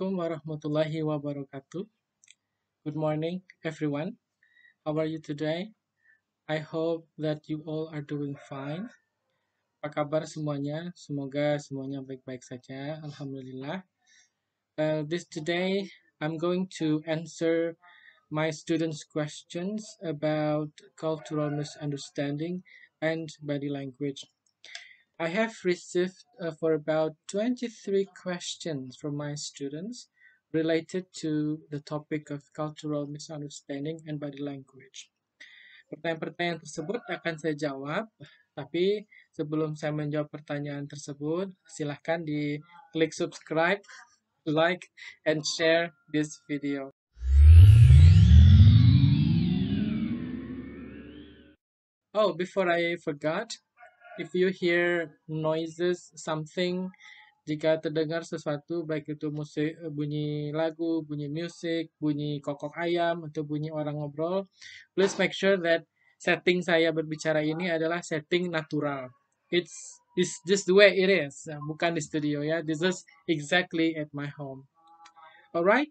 Assalamualaikum warahmatullahi wabarakatuh. Good morning, everyone. How are you today? I hope that you all are doing fine. Apa kabar semuanya? Semoga semuanya baik-baik saja. Alhamdulillah. Uh, this today, I'm going to answer my students' questions about cultural misunderstanding and body language. I have received uh, for about 23 questions from my students related to the topic of cultural misunderstanding and body language. Pertanyaan-pertanyaan tersebut akan saya jawab, tapi sebelum saya menjawab pertanyaan tersebut, silahkan di klik subscribe, like, and share this video. Oh, before I forgot, if you hear noises something jika terdengar sesuatu baik itu musik bunyi lagu, bunyi musik, bunyi kokok ayam atau bunyi orang ngobrol, please make sure that setting saya berbicara ini adalah setting natural. It's it's just the way it is, bukan di studio ya. This is exactly at my home. Alright,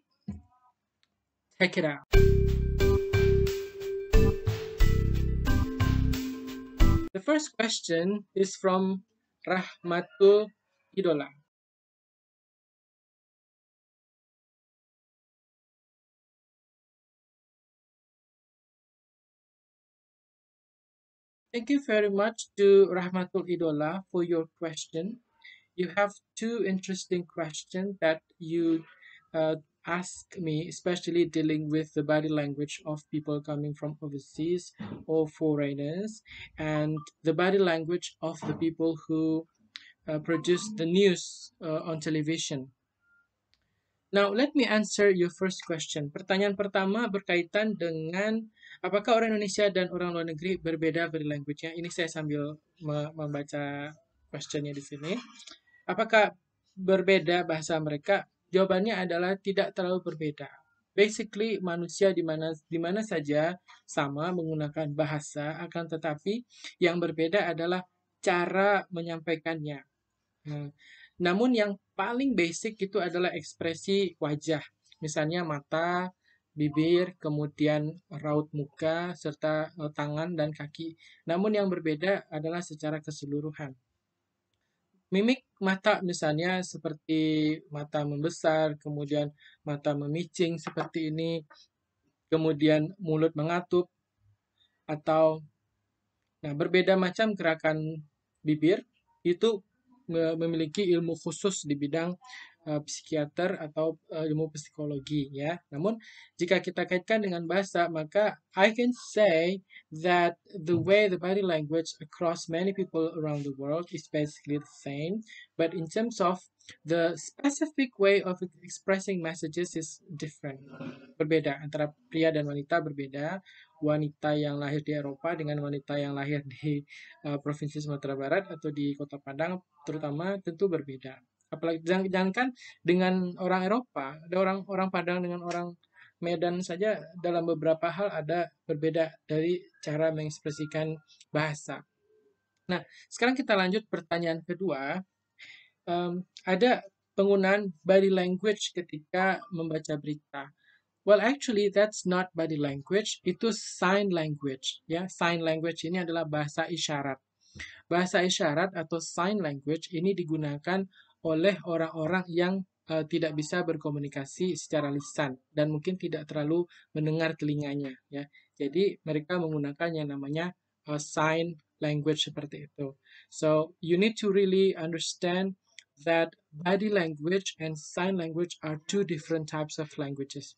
check it out. first question is from Rahmatul Idola. Thank you very much to Rahmatul Idola for your question. You have two interesting questions that you uh, ask me, especially dealing with the body language of people coming from overseas or foreigners, and the body language of the people who uh, produce the news uh, on television. Now, let me answer your first question. Pertanyaan pertama berkaitan dengan apakah orang Indonesia dan orang luar negeri berbeda body language-nya. Ini saya sambil membaca questionnya di sini. Apakah berbeda bahasa mereka? Jawabannya adalah tidak terlalu berbeda. Basically, manusia di mana di mana saja sama menggunakan bahasa, akan tetapi yang berbeda adalah cara menyampaikannya. Hmm. namun yang paling basic itu adalah ekspresi wajah, misalnya mata, bibir, kemudian raut muka, serta eh, tangan dan kaki. Namun yang berbeda adalah secara keseluruhan mimik mata misalnya seperti mata membesar, kemudian mata memicing seperti ini, kemudian mulut mengatup atau nah berbeda macam gerakan bibir itu memiliki ilmu khusus di bidang Eh, psikiater atau uh, ilmu psikologi ya. Namun jika kita kaitkan dengan bahasa maka I can say that the way the body language across many people around the world is basically the same, but in terms of the specific way of expressing messages is different. Berbeda antara pria dan wanita berbeda. Wanita yang lahir di Eropa dengan wanita yang lahir di uh, provinsi Sumatera Barat atau di Kota Padang terutama tentu berbeda apalagi jangankan dengan orang Eropa ada orang orang Padang dengan orang Medan saja dalam beberapa hal ada berbeda dari cara mengekspresikan bahasa. Nah, sekarang kita lanjut pertanyaan kedua. Um, ada penggunaan body language ketika membaca berita. Well, actually that's not body language, itu sign language. Ya, sign language ini adalah bahasa isyarat. Bahasa isyarat atau sign language ini digunakan oleh orang-orang yang uh, tidak bisa berkomunikasi secara lisan dan mungkin tidak terlalu mendengar telinganya ya. Jadi mereka menggunakan yang namanya uh, sign language seperti itu. So you need to really understand that body language and sign language are two different types of languages.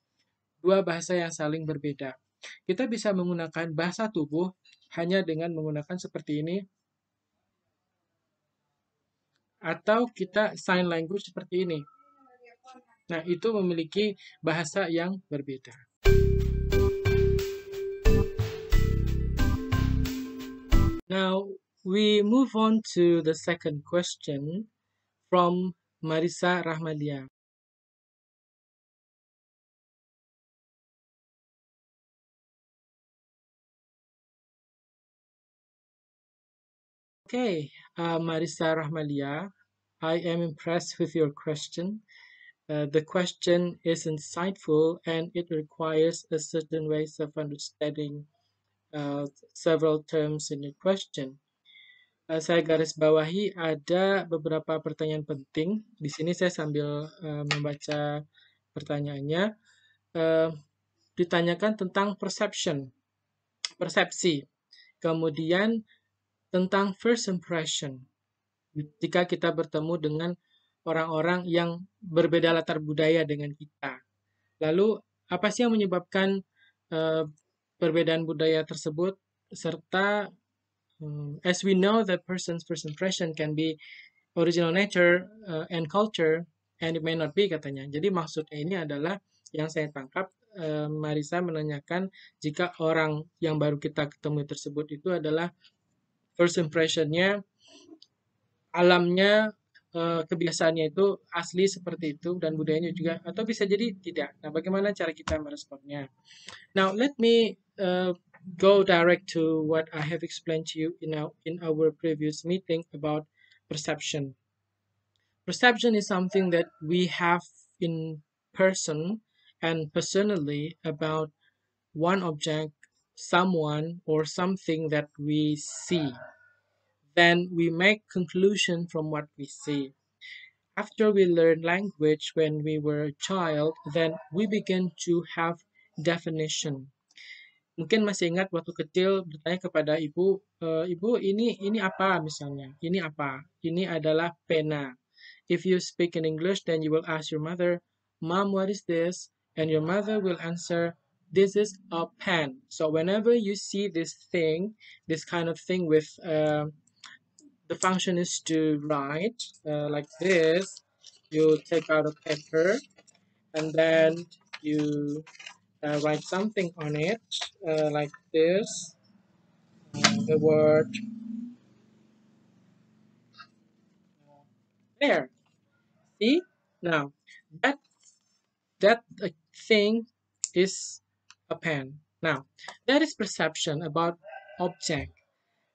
Dua bahasa yang saling berbeda. Kita bisa menggunakan bahasa tubuh hanya dengan menggunakan seperti ini atau kita sign language seperti ini. Nah, itu memiliki bahasa yang berbeda. Now, we move on to the second question from Marisa Rahmalia. Okay, Uh, Marisa Rahmalia, I am impressed with your question. Uh, the question is insightful and it requires a certain ways of understanding uh, several terms in your question. Uh, saya garis bawahi ada beberapa pertanyaan penting. Di sini saya sambil uh, membaca pertanyaannya. Uh, ditanyakan tentang perception, persepsi. Kemudian tentang first impression. Ketika kita bertemu dengan orang-orang yang berbeda latar budaya dengan kita. Lalu, apa sih yang menyebabkan uh, perbedaan budaya tersebut? Serta, um, as we know, that person's first impression can be original nature uh, and culture, and it may not be katanya. Jadi maksudnya ini adalah yang saya tangkap Marisa menanyakan jika orang yang baru kita ketemu tersebut itu adalah first impressionnya alamnya eh, kebiasaannya itu asli seperti itu dan budayanya juga atau bisa jadi tidak. Nah, bagaimana cara kita meresponnya? Now, let me uh, go direct to what I have explained to you in our, in our previous meeting about perception. Perception is something that we have in person and personally about one object someone or something that we see. Then we make conclusion from what we see. After we learn language when we were a child, then we begin to have definition. Mungkin masih ingat waktu kecil bertanya kepada ibu, e, ibu ini ini apa misalnya? Ini apa? Ini adalah pena. If you speak in English, then you will ask your mother, Mom, what is this? And your mother will answer, this is a pen so whenever you see this thing this kind of thing with uh, the function is to write uh, like this you take out a paper and then you uh, write something on it uh, like this the word uh, there see now that that uh, thing is a pen. Now, that is perception about object.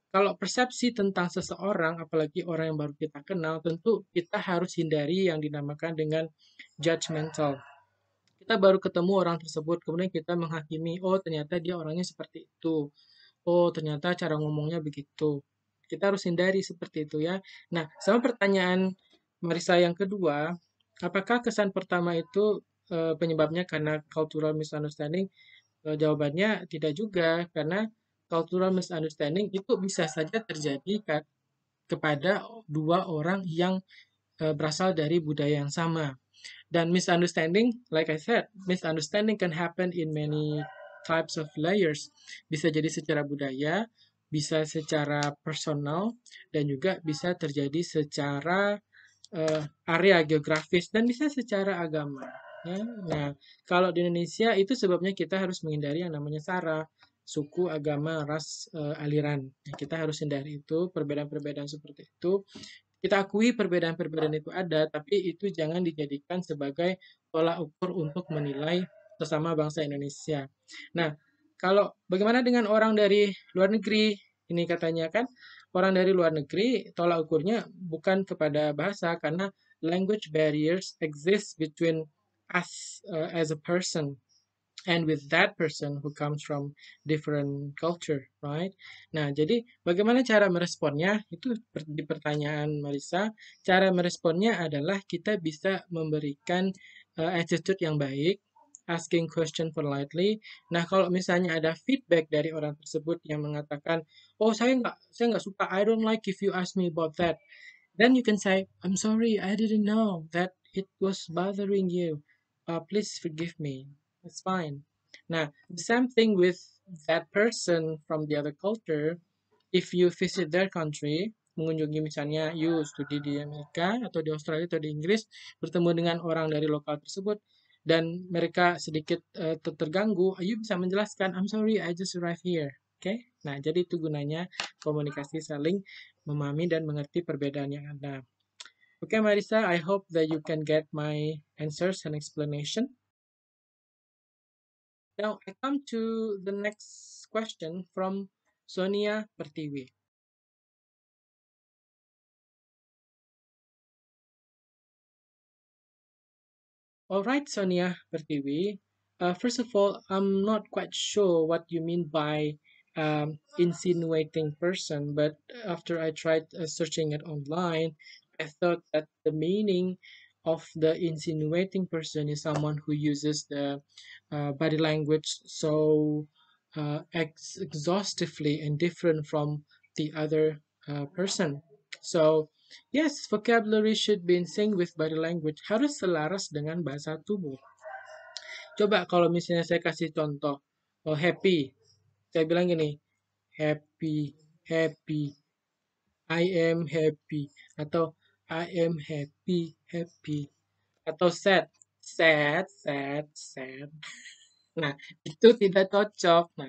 Kalau persepsi tentang seseorang, apalagi orang yang baru kita kenal, tentu kita harus hindari yang dinamakan dengan judgmental. Kita baru ketemu orang tersebut, kemudian kita menghakimi, oh ternyata dia orangnya seperti itu. Oh ternyata cara ngomongnya begitu. Kita harus hindari seperti itu ya. Nah, sama pertanyaan Marisa yang kedua, apakah kesan pertama itu eh, penyebabnya karena cultural misunderstanding? Eh, jawabannya tidak juga, karena cultural misunderstanding itu bisa saja terjadi kepada dua orang yang eh, berasal dari budaya yang sama. Dan misunderstanding, like I said, misunderstanding can happen in many types of layers. Bisa jadi secara budaya, bisa secara personal, dan juga bisa terjadi secara uh, area geografis, dan bisa secara agama. Nah, kalau di Indonesia itu sebabnya kita harus menghindari yang namanya sara, suku, agama, ras, e, aliran. Nah, kita harus hindari itu, perbedaan-perbedaan seperti itu. Kita akui perbedaan-perbedaan itu ada, tapi itu jangan dijadikan sebagai tolak ukur untuk menilai sesama bangsa Indonesia. Nah, kalau bagaimana dengan orang dari luar negeri? Ini katanya kan, orang dari luar negeri tolak ukurnya bukan kepada bahasa karena language barriers exist between us uh, as a person and with that person who comes from different culture, right? Nah, jadi bagaimana cara meresponnya? Itu di pertanyaan Marisa. Cara meresponnya adalah kita bisa memberikan uh, attitude yang baik, asking question politely. Nah, kalau misalnya ada feedback dari orang tersebut yang mengatakan, oh saya nggak saya nggak suka, I don't like if you ask me about that, then you can say, I'm sorry, I didn't know that it was bothering you uh, please forgive me. It's fine. Nah, the same thing with that person from the other culture. If you visit their country, mengunjungi misalnya you studi di Amerika atau di Australia atau di Inggris, bertemu dengan orang dari lokal tersebut, dan mereka sedikit uh, terganggu, you bisa menjelaskan, I'm sorry, I just arrived here. Oke, okay? nah jadi itu gunanya komunikasi saling memahami dan mengerti perbedaan yang ada. Okay, Marisa, I hope that you can get my answers and explanation. Now, I come to the next question from Sonia Pertiwi. Alright, Sonia Pertiwi. Uh, first of all, I'm not quite sure what you mean by um, insinuating person, but after I tried uh, searching it online, I thought that the meaning of the insinuating person is someone who uses the uh, body language so uh, ex exhaustively and different from the other uh, person. So, yes, vocabulary should be in sync with body language. Harus selaras dengan bahasa tubuh. Coba kalau misalnya saya kasih contoh. Oh, happy. Saya bilang gini, happy, happy, I am happy. Atau I am happy, happy. Atau sad, sad, sad, sad. Nah, itu tidak cocok. Nah,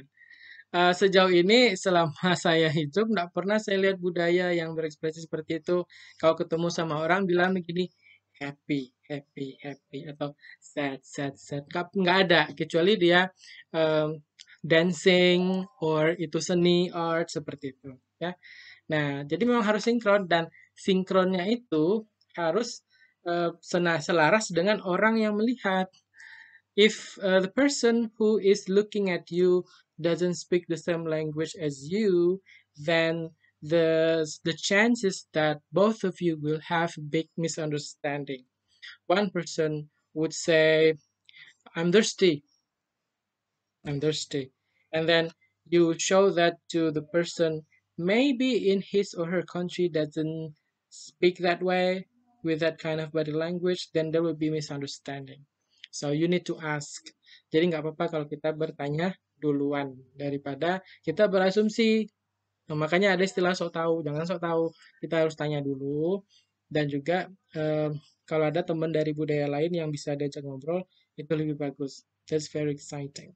eh, sejauh ini selama saya hidup tidak pernah saya lihat budaya yang berekspresi seperti itu kalau ketemu sama orang bilang begini happy happy happy atau sad sad sad nggak ada kecuali dia um, dancing or itu seni art seperti itu ya nah jadi memang harus sinkron dan sinkronnya itu harus uh, selaras dengan orang yang melihat. If uh, the person who is looking at you doesn't speak the same language as you, then the the chances that both of you will have big misunderstanding. One person would say, "I'm thirsty. I'm thirsty," and then you show that to the person maybe in his or her country doesn't speak that way with that kind of body language, then there will be misunderstanding. So you need to ask. Jadi nggak apa-apa kalau kita bertanya duluan daripada kita berasumsi. Nah, makanya ada istilah sok tahu, jangan sok tahu. Kita harus tanya dulu. Dan juga eh, kalau ada teman dari budaya lain yang bisa diajak ngobrol, itu lebih bagus. That's very exciting.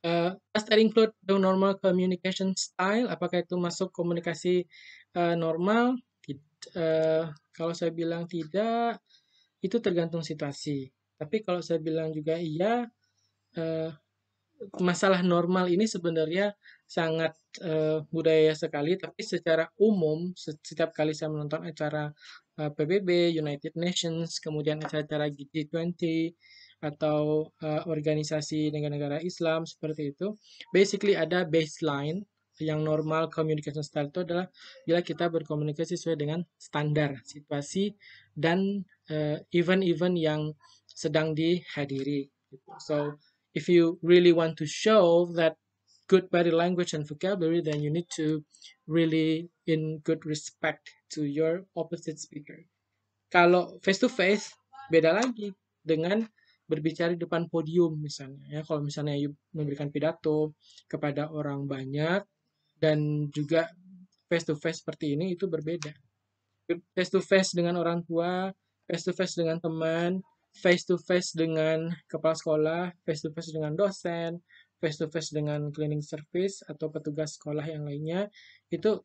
Uh, does that include the normal communication style? Apakah itu masuk komunikasi uh, normal uh, kalau saya bilang tidak itu tergantung situasi tapi kalau saya bilang juga iya uh, masalah normal ini sebenarnya sangat uh, budaya sekali tapi secara umum setiap kali saya menonton acara uh, PBB United Nations kemudian acara-acara G20 atau uh, organisasi negara-negara Islam seperti itu basically ada baseline yang normal communication style itu adalah bila kita berkomunikasi sesuai dengan standar situasi dan eh, event-event uh, yang sedang dihadiri. Gitu. So if you really want to show that good body language and vocabulary, then you need to really in good respect to your opposite speaker. Kalau face to face beda lagi dengan berbicara di depan podium misalnya ya kalau misalnya you memberikan pidato kepada orang banyak dan juga face to face seperti ini itu berbeda. Face to face dengan orang tua, face to face dengan teman, face to face dengan kepala sekolah, face to face dengan dosen, face to face dengan cleaning service atau petugas sekolah yang lainnya itu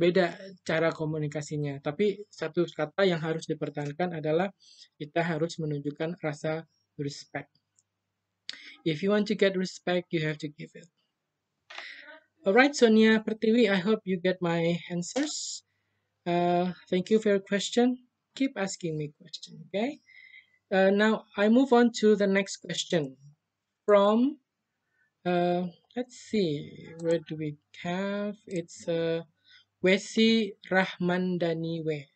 beda cara komunikasinya. Tapi satu kata yang harus dipertahankan adalah kita harus menunjukkan rasa respect. If you want to get respect, you have to give it. Alright, Sonia Pertiwi, I hope you get my answers. Uh, thank you for your question. Keep asking me questions, okay? Uh, now, I move on to the next question from, uh, let's see, where do we have? It's uh, Wesi Rahmandaniwe.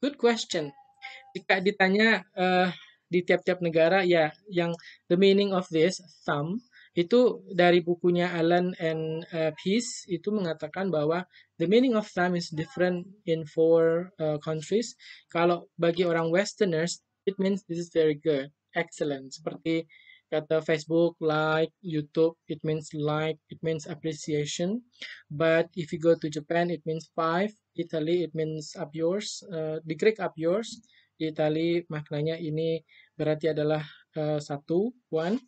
Good question. jika ditanya uh, di tiap-tiap negara ya yang the meaning of this thumb itu dari bukunya Alan and uh, Peace itu mengatakan bahwa the meaning of thumb is different in four uh, countries. Kalau bagi orang Westerners, it means this is very good, excellent. Seperti kata Facebook, like, YouTube, it means like, it means appreciation. But if you go to Japan, it means five. Italy, it means up yours. Uh, the Greek up yours di Itali maknanya ini berarti adalah uh, satu one.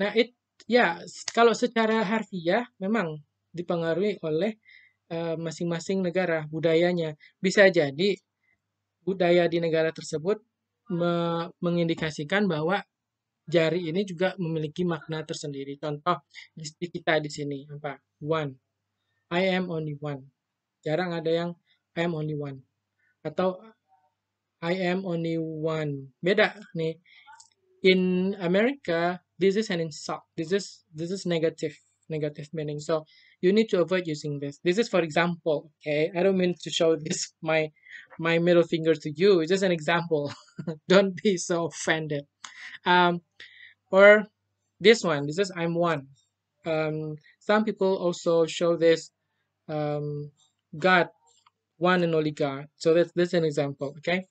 Nah it ya kalau secara harfiah memang dipengaruhi oleh eh, masing-masing uh, negara budayanya. Bisa jadi budaya di negara tersebut me mengindikasikan bahwa jari ini juga memiliki makna tersendiri. Contoh di kita di sini apa? One. I am only one. Jarang ada yang I am only one. Atau I am only one. Beda nih. In America, this is an insult. This is this is negative, negative meaning. So you need to avoid using this. This is for example. Okay, I don't mean to show this my my middle finger to you. It's just an example. don't be so offended. Um, or this one. This is I'm one. Um, some people also show this um, God, one and only God. So that's that's an example. Okay.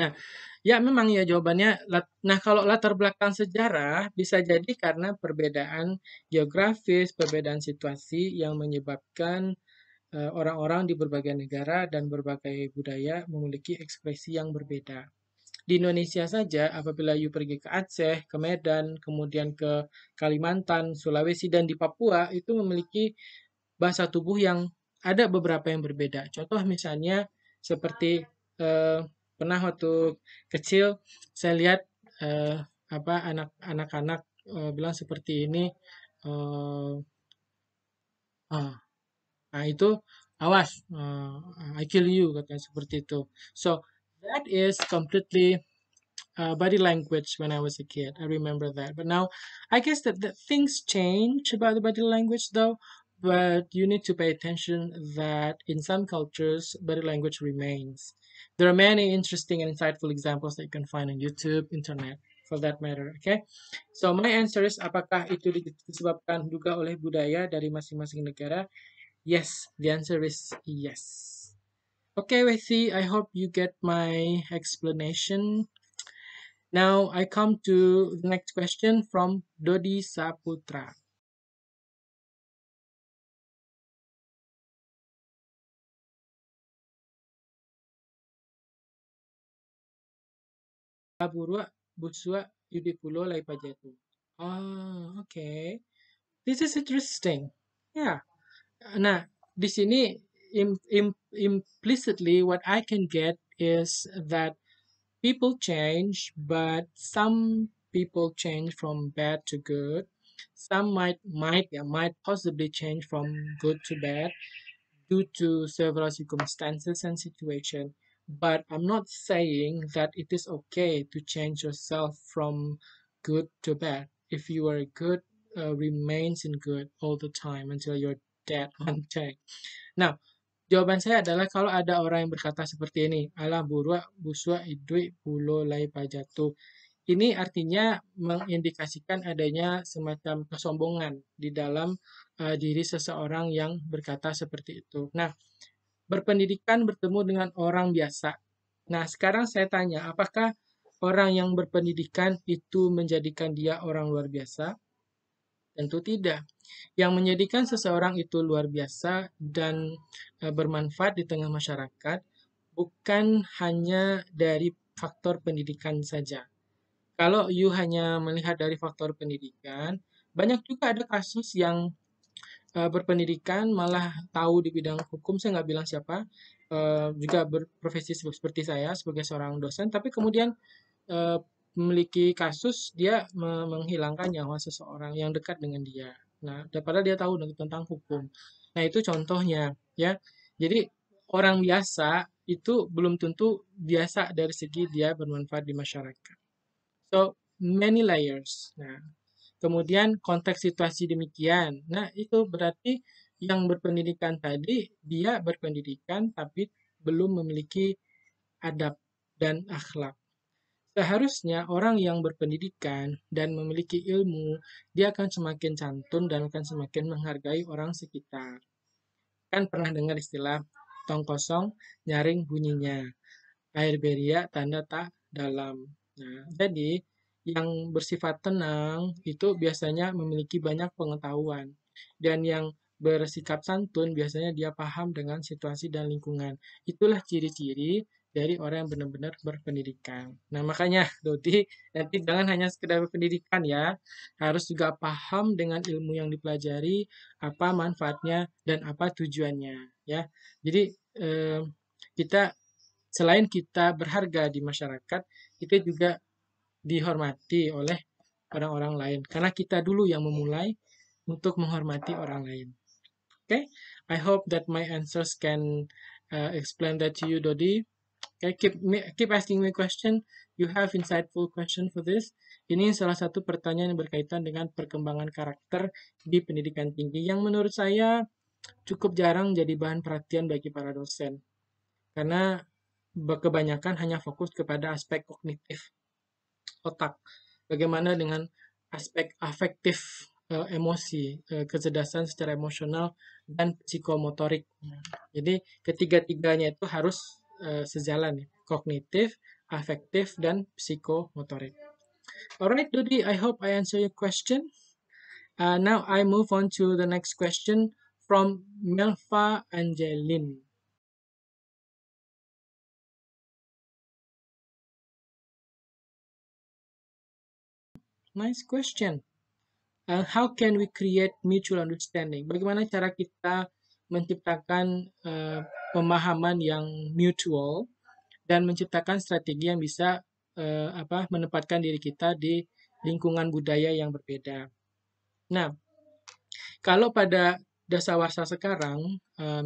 Nah, ya memang ya jawabannya. Nah, kalau latar belakang sejarah bisa jadi karena perbedaan geografis, perbedaan situasi yang menyebabkan eh, orang-orang di berbagai negara dan berbagai budaya memiliki ekspresi yang berbeda. Di Indonesia saja, apabila you pergi ke Aceh, ke Medan, kemudian ke Kalimantan, Sulawesi, dan di Papua, itu memiliki bahasa tubuh yang ada beberapa yang berbeda. Contoh misalnya seperti eh, pernah waktu kecil saya lihat uh, apa anak anak-anak uh, bilang seperti ini uh, ah nah itu awas uh, I kill you katanya seperti itu so that is completely uh, body language when I was a kid I remember that but now I guess that, that things change about the body language though but you need to pay attention that in some cultures body language remains There are many interesting and insightful examples that you can find on YouTube, internet, for that matter. Okay. So my answer is apakah itu disebabkan juga oleh budaya dari masing-masing negara? Yes, the answer is yes. Okay, Wethi, I hope you get my explanation. Now I come to the next question from Dodi Saputra. Kaburua, Butsua, Udipulo, Laipajatu. Oh, ah, okay. This is interesting. Yeah. Nah, di sini im, im, implicitly what I can get is that people change, but some people change from bad to good. Some might might yeah, might possibly change from good to bad due to several circumstances and situation. But I'm not saying that it is okay to change yourself from good to bad. If you are good, uh, remains in good all the time until you're dead one day. Now, jawaban saya adalah kalau ada orang yang berkata seperti ini, Allah buruah buswa idui bulo lai pajatu. Ini artinya mengindikasikan adanya semacam kesombongan di dalam uh, diri seseorang yang berkata seperti itu. Nah, berpendidikan bertemu dengan orang biasa. Nah, sekarang saya tanya, apakah orang yang berpendidikan itu menjadikan dia orang luar biasa? Tentu tidak. Yang menjadikan seseorang itu luar biasa dan e, bermanfaat di tengah masyarakat bukan hanya dari faktor pendidikan saja. Kalau you hanya melihat dari faktor pendidikan, banyak juga ada kasus yang uh, berpendidikan malah tahu di bidang hukum saya nggak bilang siapa uh, juga berprofesi seperti saya sebagai seorang dosen tapi kemudian uh, memiliki kasus dia menghilangkan nyawa seseorang yang dekat dengan dia nah daripada dia tahu tentang hukum nah itu contohnya ya jadi orang biasa itu belum tentu biasa dari segi dia bermanfaat di masyarakat so many layers nah Kemudian konteks situasi demikian. Nah, itu berarti yang berpendidikan tadi dia berpendidikan tapi belum memiliki adab dan akhlak. Seharusnya orang yang berpendidikan dan memiliki ilmu, dia akan semakin santun dan akan semakin menghargai orang sekitar. Kan pernah dengar istilah tong kosong nyaring bunyinya. Air beria tanda tak dalam. Nah, jadi yang bersifat tenang itu biasanya memiliki banyak pengetahuan dan yang bersikap santun biasanya dia paham dengan situasi dan lingkungan. Itulah ciri-ciri dari orang yang benar-benar berpendidikan. Nah, makanya Dodi nanti jangan hanya sekedar berpendidikan ya, harus juga paham dengan ilmu yang dipelajari, apa manfaatnya dan apa tujuannya ya. Jadi eh, kita selain kita berharga di masyarakat, kita juga dihormati oleh orang-orang lain. Karena kita dulu yang memulai untuk menghormati orang lain. Oke, okay? I hope that my answers can uh, explain that to you, Dodi. Okay, keep me, keep asking me question. You have insightful question for this. Ini salah satu pertanyaan yang berkaitan dengan perkembangan karakter di pendidikan tinggi yang menurut saya cukup jarang jadi bahan perhatian bagi para dosen. Karena kebanyakan hanya fokus kepada aspek kognitif otak. Bagaimana dengan aspek afektif uh, emosi, uh, kecerdasan secara emosional dan psikomotorik. Jadi ketiga-tiganya itu harus uh, sejalan ya. kognitif, afektif dan psikomotorik. Alright, Dudi, I hope I answer your question. Uh, now I move on to the next question from Melva Angelin. Nice question. Uh, how can we create mutual understanding? Bagaimana cara kita menciptakan uh, pemahaman yang mutual dan menciptakan strategi yang bisa uh, apa menempatkan diri kita di lingkungan budaya yang berbeda. Nah, kalau pada dasawarsa sekarang, uh,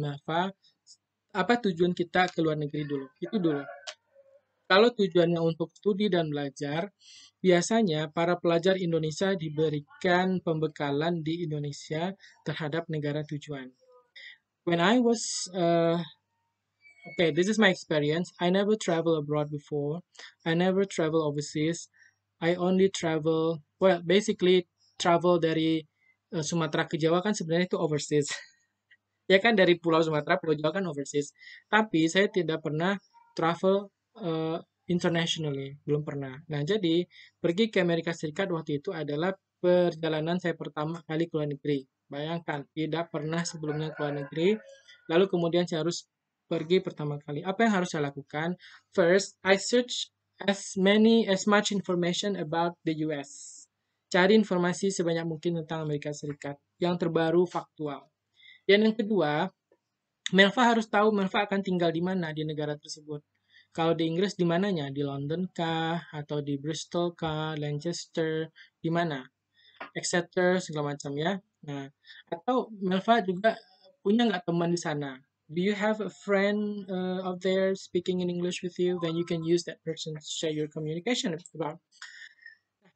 apa tujuan kita ke luar negeri dulu? Itu dulu. Kalau tujuannya untuk studi dan belajar, Biasanya, para pelajar Indonesia diberikan pembekalan di Indonesia terhadap negara tujuan. When I was, uh, okay, this is my experience. I never travel abroad before. I never travel overseas. I only travel, well, basically travel dari uh, Sumatera ke Jawa kan sebenarnya itu overseas. ya kan dari Pulau Sumatera, Pulau Jawa kan overseas. Tapi saya tidak pernah travel uh, internationally, belum pernah. Nah, jadi pergi ke Amerika Serikat waktu itu adalah perjalanan saya pertama kali ke luar negeri. Bayangkan, tidak pernah sebelumnya ke luar negeri, lalu kemudian saya harus pergi pertama kali. Apa yang harus saya lakukan? First, I search as many as much information about the US. Cari informasi sebanyak mungkin tentang Amerika Serikat yang terbaru faktual. Dan yang kedua, Melva harus tahu Melva akan tinggal di mana di negara tersebut. Kalau di Inggris di mananya? Di London kah? Atau di Bristol kah? Lancaster? Di mana? Exeter, segala macam ya. Nah, atau Melva juga punya nggak teman di sana? Do you have a friend uh, out there speaking in English with you? Then you can use that person to share your communication about.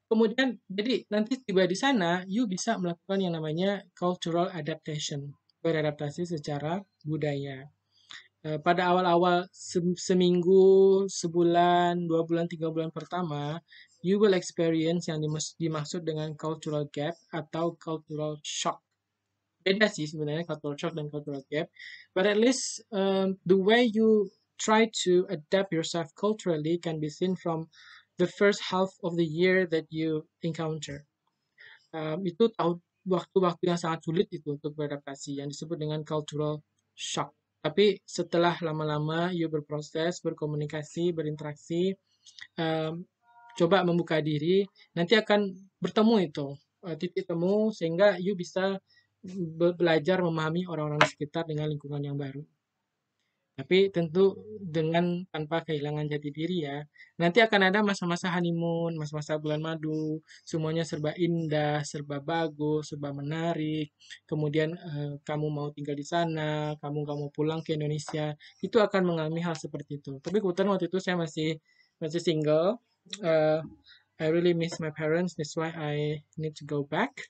Kemudian, jadi nanti tiba di sana, you bisa melakukan yang namanya cultural adaptation, beradaptasi secara budaya. Eh, pada awal-awal seminggu, sebulan, dua bulan, tiga bulan pertama, you will experience yang dimaksud dengan cultural gap atau cultural shock. Beda sih sebenarnya cultural shock dan cultural gap. But at least um, the way you try to adapt yourself culturally can be seen from the first half of the year that you encounter. Um, itu waktu-waktu yang sangat sulit itu untuk beradaptasi yang disebut dengan cultural shock. Tapi setelah lama-lama you berproses, berkomunikasi, berinteraksi, um, coba membuka diri, nanti akan bertemu itu uh, titik temu sehingga you bisa be belajar memahami orang-orang sekitar dengan lingkungan yang baru. Tapi tentu dengan tanpa kehilangan jati diri ya. Nanti akan ada masa-masa honeymoon, masa-masa bulan madu, semuanya serba indah, serba bagus, serba menarik. Kemudian eh, kamu mau tinggal di sana, kamu nggak mau pulang ke Indonesia, itu akan mengalami hal seperti itu. Tapi kebetulan waktu itu saya masih masih single. Uh, I really miss my parents, that's why I need to go back.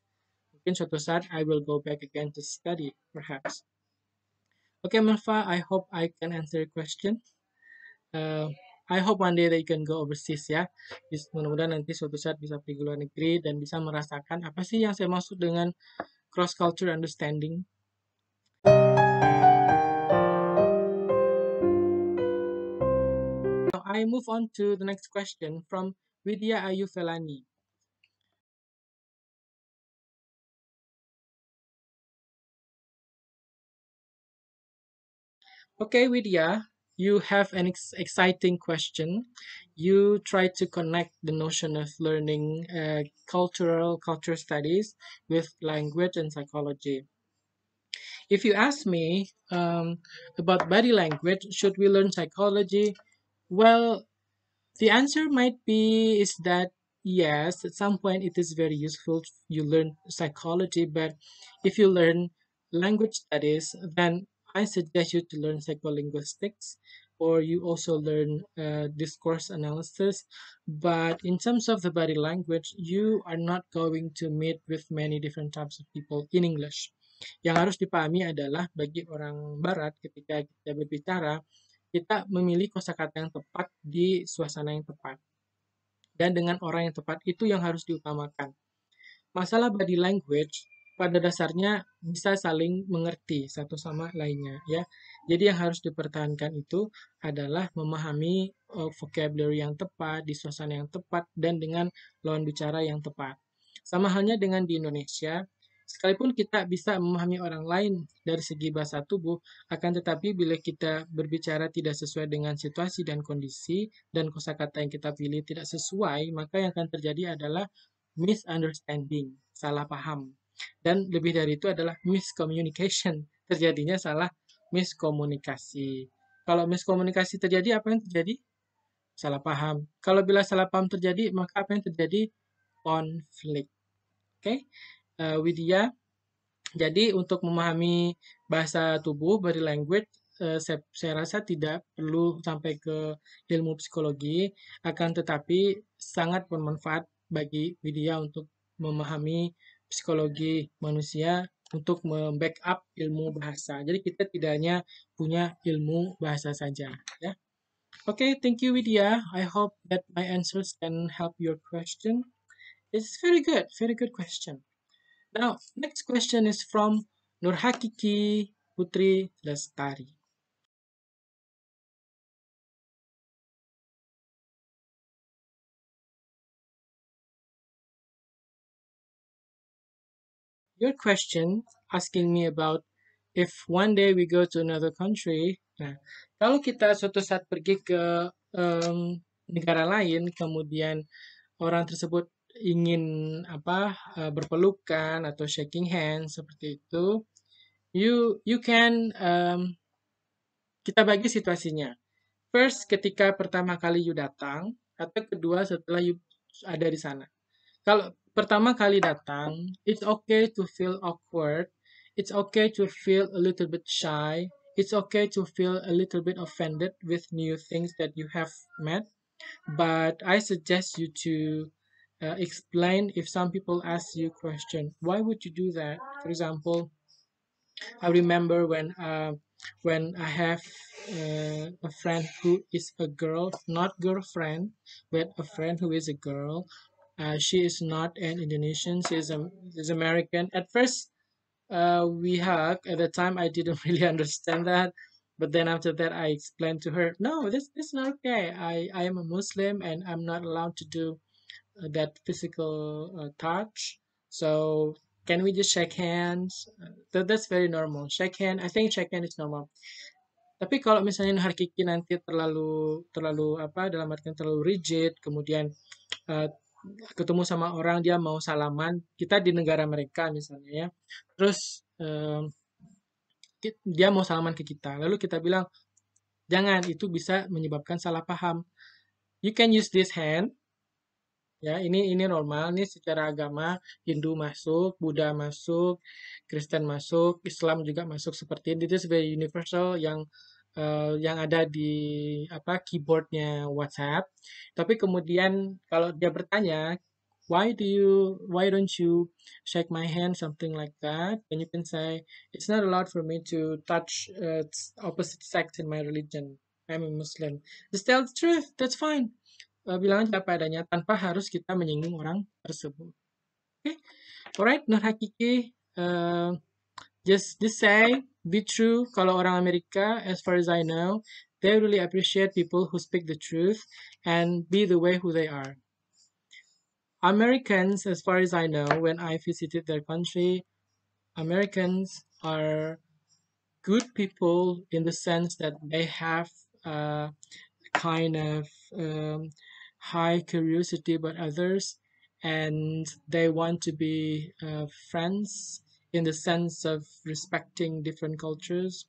Mungkin suatu saat I will go back again to study, perhaps. Okay, Melva, I hope I can answer your question. Uh, I hope one day that you can go overseas ya. Mudah-mudahan nanti suatu saat bisa pergi ke luar negeri dan bisa merasakan apa sih yang saya maksud dengan cross culture understanding. I move on to the next question from Widya Ayu Felani. Okay, Widya, you have an ex exciting question. You try to connect the notion of learning uh, cultural culture studies with language and psychology. If you ask me um, about body language, should we learn psychology? Well, the answer might be is that yes, at some point it is very useful you learn psychology, but if you learn language studies, then I suggest you to learn psycholinguistics or you also learn uh, discourse analysis. But in terms of the body language, you are not going to meet with many different types of people in English. Yang harus dipahami adalah bagi orang barat ketika kita berbicara, kita memilih kosakata yang tepat di suasana yang tepat. Dan dengan orang yang tepat itu yang harus diutamakan. Masalah body language pada dasarnya bisa saling mengerti satu sama lainnya ya. Jadi yang harus dipertahankan itu adalah memahami uh, vocabulary yang tepat, di suasana yang tepat dan dengan lawan bicara yang tepat. Sama halnya dengan di Indonesia, sekalipun kita bisa memahami orang lain dari segi bahasa tubuh, akan tetapi bila kita berbicara tidak sesuai dengan situasi dan kondisi dan kosakata yang kita pilih tidak sesuai, maka yang akan terjadi adalah misunderstanding, salah paham dan lebih dari itu adalah miscommunication, terjadinya salah miskomunikasi. Kalau miskomunikasi terjadi, apa yang terjadi? Salah paham. Kalau bila salah paham terjadi, maka apa yang terjadi? Konflik. Oke, okay? uh, eh, Widya. Jadi untuk memahami bahasa tubuh, body language, eh, saya, saya rasa tidak perlu sampai ke ilmu psikologi, akan tetapi sangat bermanfaat bagi Widya untuk memahami psikologi manusia untuk membackup ilmu bahasa. Jadi kita tidak hanya punya ilmu bahasa saja, ya. Oke, okay, thank you Widya. I hope that my answers can help your question. It's very good, very good question. Now, next question is from Nurhakiki Putri Lestari. Good question asking me about if one day we go to another country. Nah, kalau kita suatu saat pergi ke um, negara lain, kemudian orang tersebut ingin apa uh, berpelukan atau shaking hands seperti itu, you you can um, kita bagi situasinya. First, ketika pertama kali you datang, atau kedua setelah you ada di sana. kalau pertama kali datang, it's okay to feel awkward, it's okay to feel a little bit shy, it's okay to feel a little bit offended with new things that you have met. But I suggest you to uh, explain if some people ask you question. Why would you do that? For example, I remember when uh, when I have uh, a friend who is a girl, not girlfriend, but a friend who is a girl. Uh, she is not an Indonesian. She is, a, um, is American. At first, uh, we hugged. At the time, I didn't really understand that. But then after that, I explained to her, no, this, this is not okay. I, I am a Muslim and I'm not allowed to do uh, that physical uh, touch. So can we just shake hands? Uh, that, that's very normal. Shake hand. I think shake hand is normal. Tapi kalau misalnya Harkiki nanti terlalu terlalu apa dalam artian terlalu rigid, kemudian uh, ketemu sama orang dia mau salaman kita di negara mereka misalnya ya terus eh, dia mau salaman ke kita lalu kita bilang jangan itu bisa menyebabkan salah paham you can use this hand ya ini ini normal nih secara agama Hindu masuk Buddha masuk Kristen masuk Islam juga masuk seperti ini. itu sebagai universal yang Eh, yang ada di apa keyboardnya WhatsApp. Tapi kemudian kalau dia bertanya, why do you, why don't you shake my hand, something like that, then you can say it's not allowed for me to touch uh, opposite sex in my religion. I'm a Muslim. Just tell the truth. That's fine. Uh, bilang aja apa adanya tanpa harus kita menyinggung orang tersebut. Oke, okay? alright, Nur Hakiki, uh, just just say Be true kalau orang Amerika, as far as I know, they really appreciate people who speak the truth and be the way who they are. Americans, as far as I know, when I visited their country, Americans are good people in the sense that they have a kind of um, high curiosity about others and they want to be uh, friends in the sense of respecting different cultures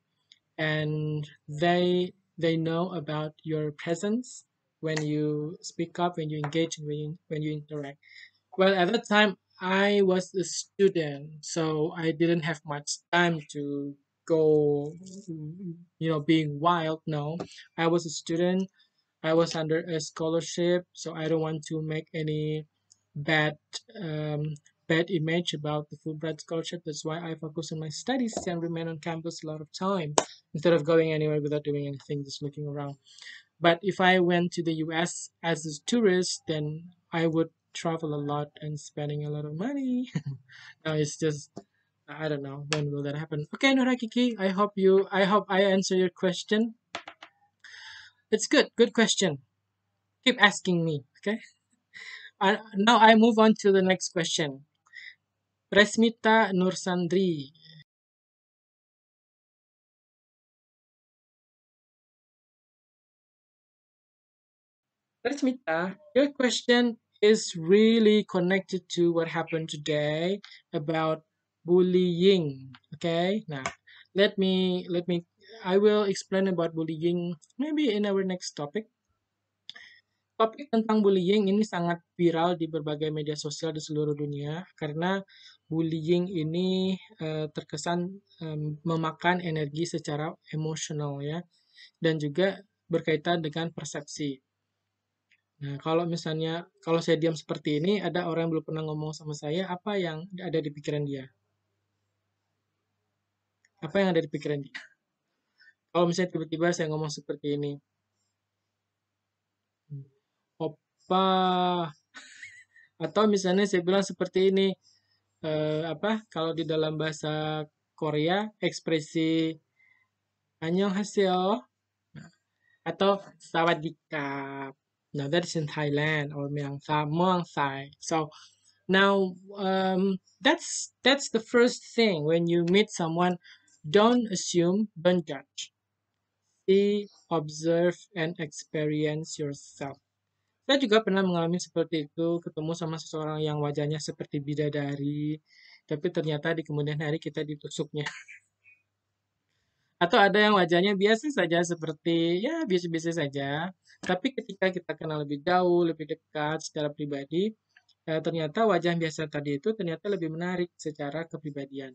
and they they know about your presence when you speak up when you engage when you, when you interact well at that time i was a student so i didn't have much time to go you know being wild no i was a student i was under a scholarship so i don't want to make any bad um, bad image about the Fulbright scholarship. That's why I focus on my studies and remain on campus a lot of time instead of going anywhere without doing anything, just looking around. But if I went to the US as a tourist, then I would travel a lot and spending a lot of money. now it's just I don't know when will that happen. Okay, Nora Kiki, I hope you I hope I answer your question. It's good, good question. Keep asking me, okay? Uh, now I move on to the next question. Resmita Nursandri. Resmita, your question is really connected to what happened today about bullying. Okay, now let me let me I will explain about bullying maybe in our next topic. Topik tentang bullying ini sangat viral di berbagai media sosial di seluruh dunia karena bullying ini uh, terkesan um, memakan energi secara emosional ya dan juga berkaitan dengan persepsi. Nah, kalau misalnya kalau saya diam seperti ini, ada orang yang belum pernah ngomong sama saya, apa yang ada di pikiran dia? Apa yang ada di pikiran dia? Kalau misalnya tiba-tiba saya ngomong seperti ini, hmm. opa, atau misalnya saya bilang seperti ini, eh, apa kalau di dalam bahasa Korea ekspresi hasil atau dikap Now that is in Thailand or miang sa muang sai. So now um, that's that's the first thing when you meet someone. Don't assume, don't judge. See, observe, and experience yourself. Saya juga pernah mengalami seperti itu, ketemu sama seseorang yang wajahnya seperti bidadari, tapi ternyata di kemudian hari kita ditusuknya. Atau ada yang wajahnya biasa saja seperti ya biasa-biasa saja, tapi ketika kita kenal lebih jauh, lebih dekat secara pribadi, eh, ternyata wajah yang biasa tadi itu ternyata lebih menarik secara kepribadian.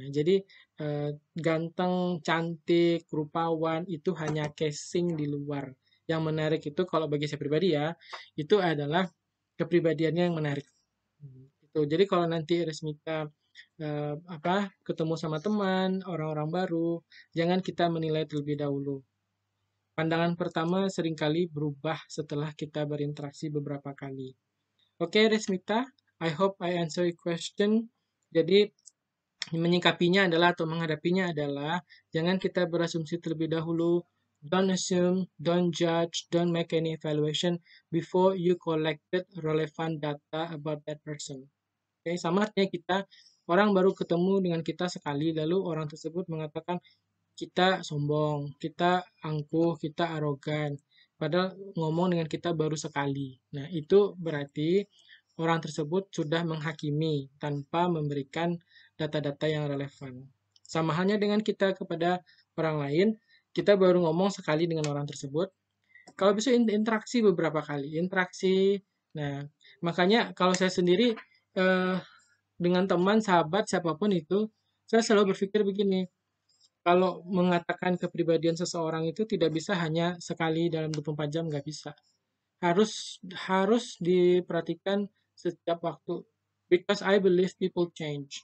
Nah, jadi eh, ganteng, cantik, rupawan itu hanya casing di luar yang menarik itu kalau bagi saya pribadi ya itu adalah kepribadiannya yang menarik itu jadi kalau nanti resmita eh, apa ketemu sama teman orang-orang baru jangan kita menilai terlebih dahulu pandangan pertama seringkali berubah setelah kita berinteraksi beberapa kali oke okay, resmita I hope I answer your question jadi menyingkapinya adalah atau menghadapinya adalah jangan kita berasumsi terlebih dahulu Don't assume, don't judge, don't make any evaluation before you collected relevant data about that person. Oke, okay, sama artinya kita orang baru ketemu dengan kita sekali lalu orang tersebut mengatakan kita sombong, kita angkuh, kita arogan. Padahal ngomong dengan kita baru sekali. Nah, itu berarti orang tersebut sudah menghakimi tanpa memberikan data-data yang relevan. Sama halnya dengan kita kepada orang lain, kita baru ngomong sekali dengan orang tersebut. Kalau bisa interaksi beberapa kali, interaksi. Nah, makanya kalau saya sendiri eh, dengan teman, sahabat, siapapun itu, saya selalu berpikir begini, kalau mengatakan kepribadian seseorang itu tidak bisa hanya sekali dalam 24 jam, nggak bisa. Harus harus diperhatikan setiap waktu. Because I believe people change.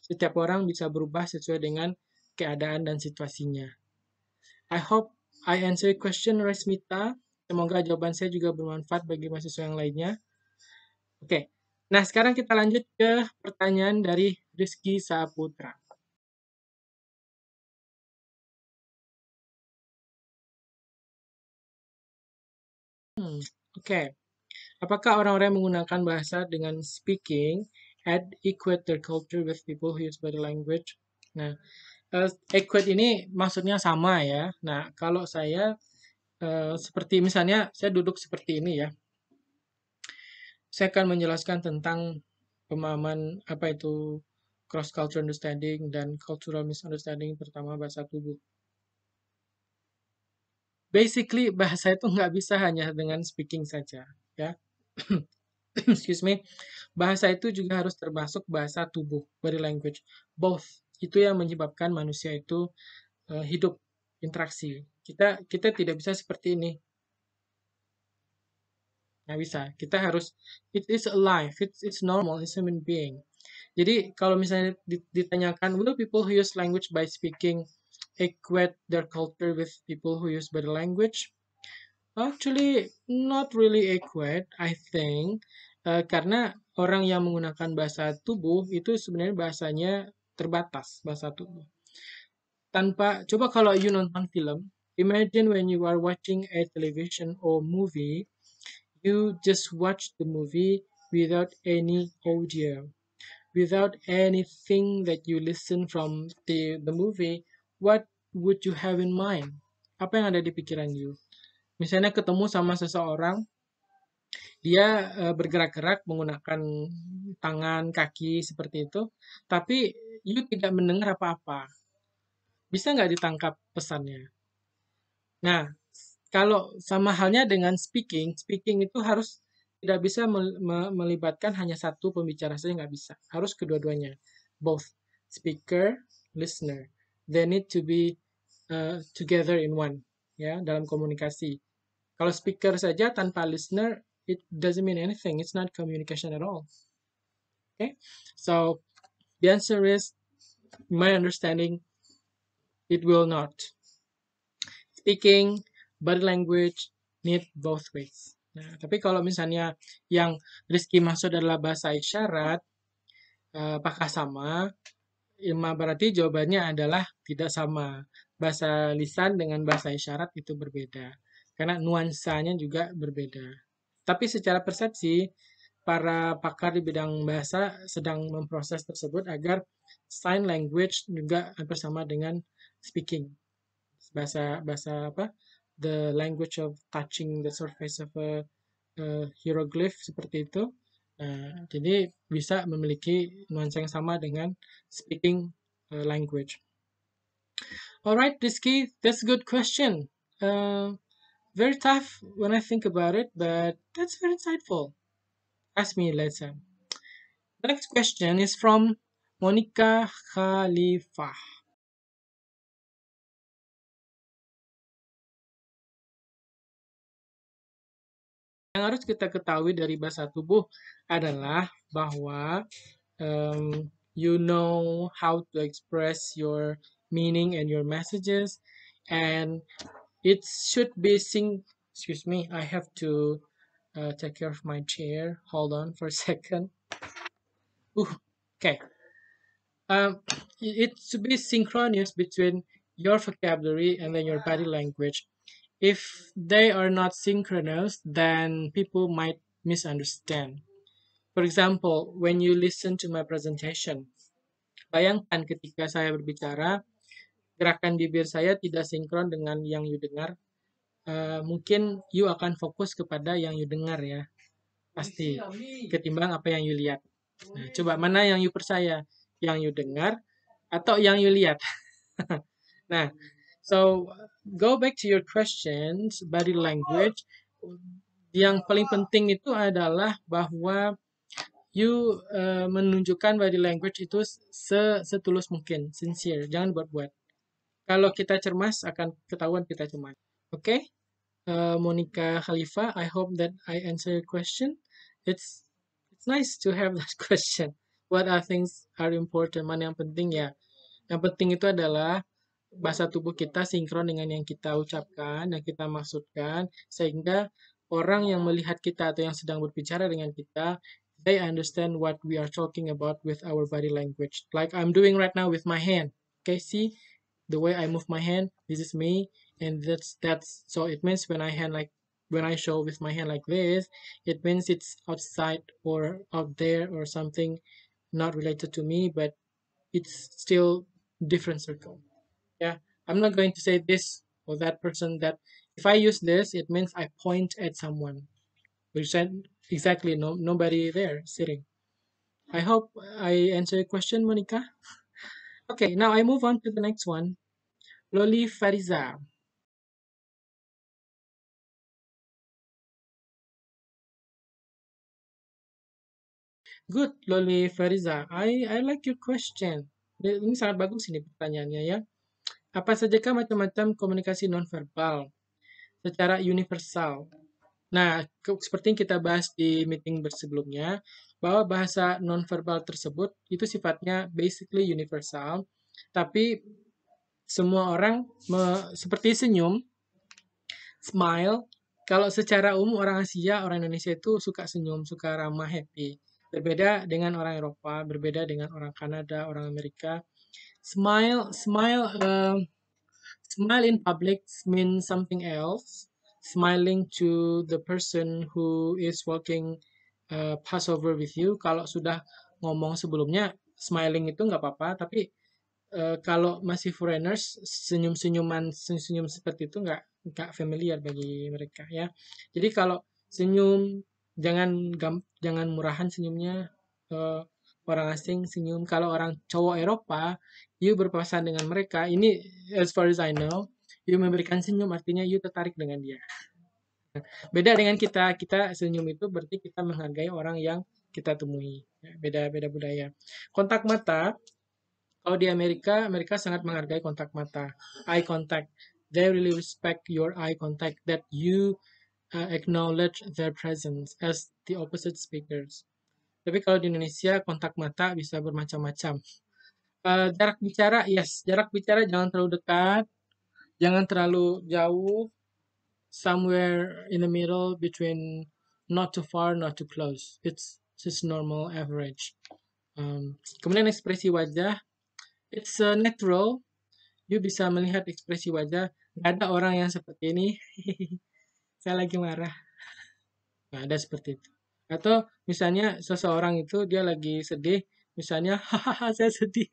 Setiap orang bisa berubah sesuai dengan keadaan dan situasinya. I hope I answer question Resmita. Semoga jawaban saya juga bermanfaat bagi mahasiswa yang lainnya. Oke, okay. nah sekarang kita lanjut ke pertanyaan dari Rizky Saputra. Hmm, Oke, okay. apakah orang-orang yang menggunakan bahasa dengan speaking at equate their culture with people who use better language? Nah, uh, equate ini maksudnya sama ya. Nah, kalau saya uh, seperti misalnya saya duduk seperti ini ya. Saya akan menjelaskan tentang pemahaman apa itu cross cultural understanding dan cultural misunderstanding pertama bahasa tubuh. Basically bahasa itu nggak bisa hanya dengan speaking saja ya. excuse me, bahasa itu juga harus termasuk bahasa tubuh, body language, both itu yang menyebabkan manusia itu uh, hidup interaksi. Kita kita tidak bisa seperti ini. Nggak bisa. Kita harus it is alive, it is normal, it's human being. Jadi kalau misalnya ditanyakan will people who use language by speaking equate their culture with people who use better language? Actually, not really equate, I think. Uh, karena orang yang menggunakan bahasa tubuh itu sebenarnya bahasanya terbatas bahasa tubuh. Tanpa coba kalau you nonton film, imagine when you are watching a television or movie, you just watch the movie without any audio, without anything that you listen from the the movie. What would you have in mind? Apa yang ada di pikiran you? Misalnya ketemu sama seseorang dia uh, bergerak-gerak menggunakan tangan, kaki seperti itu, tapi you tidak mendengar apa-apa. Bisa nggak ditangkap pesannya? Nah, kalau sama halnya dengan speaking, speaking itu harus tidak bisa melibatkan hanya satu pembicara saja nggak bisa. Harus kedua-duanya, both speaker, listener. They need to be uh, together in one, ya dalam komunikasi. Kalau speaker saja tanpa listener it doesn't mean anything. It's not communication at all. Okay, so the answer is my understanding, it will not. Speaking, body language need both ways. Nah, tapi kalau misalnya yang Rizky maksud adalah bahasa isyarat, eh, apakah sama? Ilma berarti jawabannya adalah tidak sama. Bahasa lisan dengan bahasa isyarat itu berbeda. Karena nuansanya juga berbeda. Tapi secara persepsi, para pakar di bidang bahasa sedang memproses tersebut agar sign language juga hampir sama dengan speaking. Bahasa bahasa apa? The language of touching the surface of a, a hieroglyph seperti itu. Nah, jadi bisa memiliki nuansa yang sama dengan speaking e, language. Alright, Rizky, that's a good question. Uh, Very tough when I think about it, but that's very insightful. Ask me later. The next question is from Monica Khalifa. Yang harus kita ketahui dari bahasa tubuh adalah bahwa um, you know how to express your meaning and your messages and it should be sync excuse me i have to uh, take care of my chair hold on for a second Ooh, okay um it should be synchronous between your vocabulary and then your body language if they are not synchronous then people might misunderstand for example when you listen to my presentation bayangkan ketika saya berbicara gerakan bibir saya tidak sinkron dengan yang you dengar, uh, mungkin you akan fokus kepada yang you dengar ya. Pasti ketimbang apa yang you lihat. Nah, coba mana yang you percaya, yang you dengar atau yang you lihat. nah, so go back to your questions body language. Yang paling penting itu adalah bahwa you uh, menunjukkan body language itu setulus mungkin, sincere, jangan buat-buat. Kalau kita cermas, akan ketahuan kita cermas. Oke, okay? uh, eh, Monica Khalifa, I hope that I answer your question. It's it's nice to have that question. What are things are important? Mana yang penting ya? Yang penting itu adalah bahasa tubuh kita sinkron dengan yang kita ucapkan, yang kita maksudkan, sehingga orang yang melihat kita atau yang sedang berbicara dengan kita, they understand what we are talking about with our body language. Like I'm doing right now with my hand. Okay, see? the way I move my hand this is me and that's that's so it means when I hand like when I show with my hand like this it means it's outside or out there or something not related to me but it's still different circle yeah I'm not going to say this or that person that if I use this it means I point at someone which exactly no nobody there sitting I hope I answer your question Monica okay now I move on to the next one Loli Fariza Good, Loli Fariza. I, I like your question. Ini sangat bagus ini pertanyaannya ya. Apa saja sajakah macam-macam komunikasi nonverbal secara universal? Nah, seperti yang kita bahas di meeting bersebelumnya, bahwa bahasa nonverbal tersebut itu sifatnya basically universal, tapi semua orang me, seperti senyum, smile. Kalau secara umum orang Asia, orang Indonesia itu suka senyum, suka ramah, happy. Berbeda dengan orang Eropa, berbeda dengan orang Kanada, orang Amerika. Smile, smile, uh, smile in public means something else. Smiling to the person who is walking uh, eh, pass over with you. Kalau sudah ngomong sebelumnya, smiling itu nggak apa-apa, tapi Eh, kalau masih foreigners senyum-senyuman senyum seperti itu nggak nggak familiar bagi mereka ya. Jadi kalau senyum jangan gam, jangan murahan senyumnya uh, orang asing senyum. Kalau orang cowok Eropa, you berpasangan dengan mereka. Ini as far as I know, you memberikan senyum artinya you tertarik dengan dia. Beda dengan kita, kita senyum itu berarti kita menghargai orang yang kita temui. Beda-beda budaya. Kontak mata kalau di Amerika, Amerika sangat menghargai kontak mata, eye contact. They really respect your eye contact that you uh, acknowledge their presence as the opposite speakers. Tapi kalau di Indonesia kontak mata bisa bermacam-macam. Uh, jarak bicara, yes, jarak bicara jangan terlalu dekat, jangan terlalu jauh, somewhere in the middle between not too far, not too close. It's just normal average. Um, kemudian ekspresi wajah, It's uh, natural. You bisa melihat ekspresi wajah. Gak ada orang yang seperti ini. Saya lagi marah. Gak ada seperti itu. Atau misalnya seseorang itu dia lagi sedih. Misalnya, hahaha saya sedih.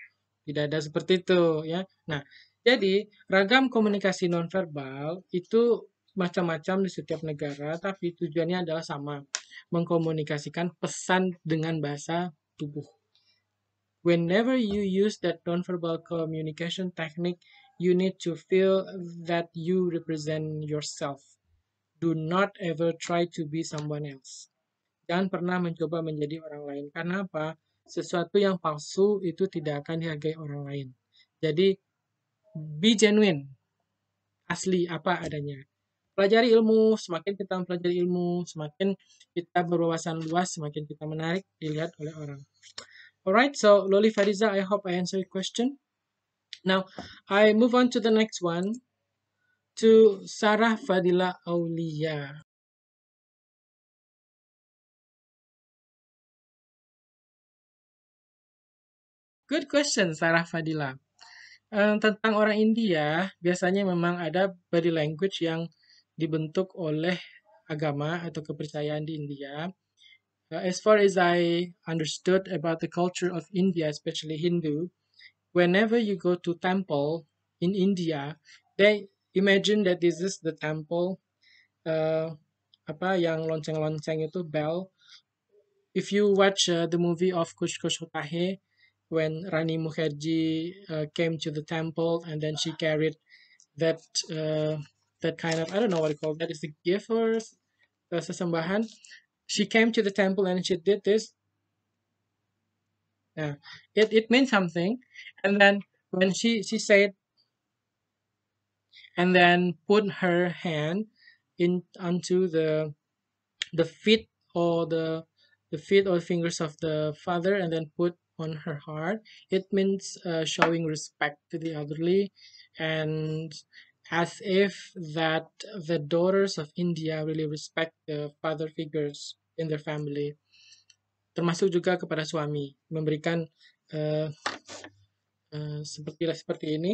Tidak ada seperti itu. ya. Nah, jadi ragam komunikasi nonverbal itu macam-macam di setiap negara, tapi tujuannya adalah sama, mengkomunikasikan pesan dengan bahasa tubuh. Whenever you use that nonverbal communication technique, you need to feel that you represent yourself. Do not ever try to be someone else. Jangan pernah mencoba menjadi orang lain. Karena apa? Sesuatu yang palsu itu tidak akan dihargai orang lain. Jadi, be genuine. Asli apa adanya pelajari ilmu, semakin kita mempelajari ilmu, semakin kita berwawasan luas, semakin kita menarik dilihat oleh orang. Alright, so Loli Fariza, I hope I answered your question. Now, I move on to the next one, to Sarah Fadila Aulia. Good question, Sarah Fadila. Uh, tentang orang India, biasanya memang ada body language yang dibentuk oleh agama atau kepercayaan di India. Uh, as far as I understood about the culture of India, especially Hindu, whenever you go to temple in India, they imagine that this is the temple uh, apa yang lonceng-lonceng itu bell. If you watch uh, the movie of Kush Kush Hotahe, when Rani Mukherjee uh, came to the temple and then she carried that uh, that kind of I don't know what you call that is a gift or sesembahan she came to the temple and she did this. Yeah. It, it means something. And then when she, she said, and then put her hand in onto the the feet or the the feet or fingers of the father and then put on her heart it means uh, showing respect to the elderly and as if that the daughters of india really respect the father figures in their family. Termasuk juga kepada suami, memberikan uh, uh, seperti seperti ini,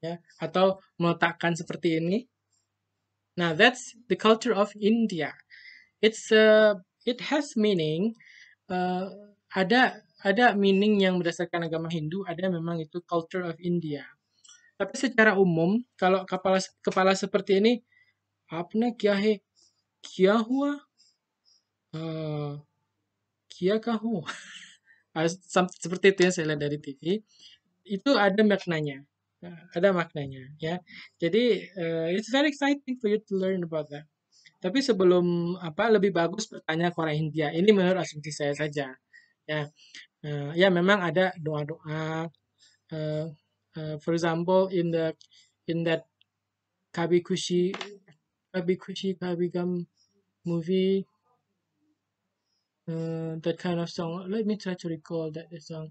ya, atau meletakkan seperti ini. Nah, that's the culture of India. It's uh, it has meaning. Uh, ada ada meaning yang berdasarkan agama Hindu, ada memang itu culture of India. Tapi secara umum, kalau kepala kepala seperti ini, apne kya hai? क्या हुआ kia eh, kahu seperti itu yang saya lihat dari TV itu ada maknanya eh, ada maknanya ya jadi uh, it's very exciting for you to learn about that tapi sebelum apa lebih bagus bertanya ke orang India ini menurut asumsi saya saja ya uh, ya memang ada doa doa uh, uh, for example in the in that kabikushi kabikushi kabigam movie uh, that kind of song let me try to recall that song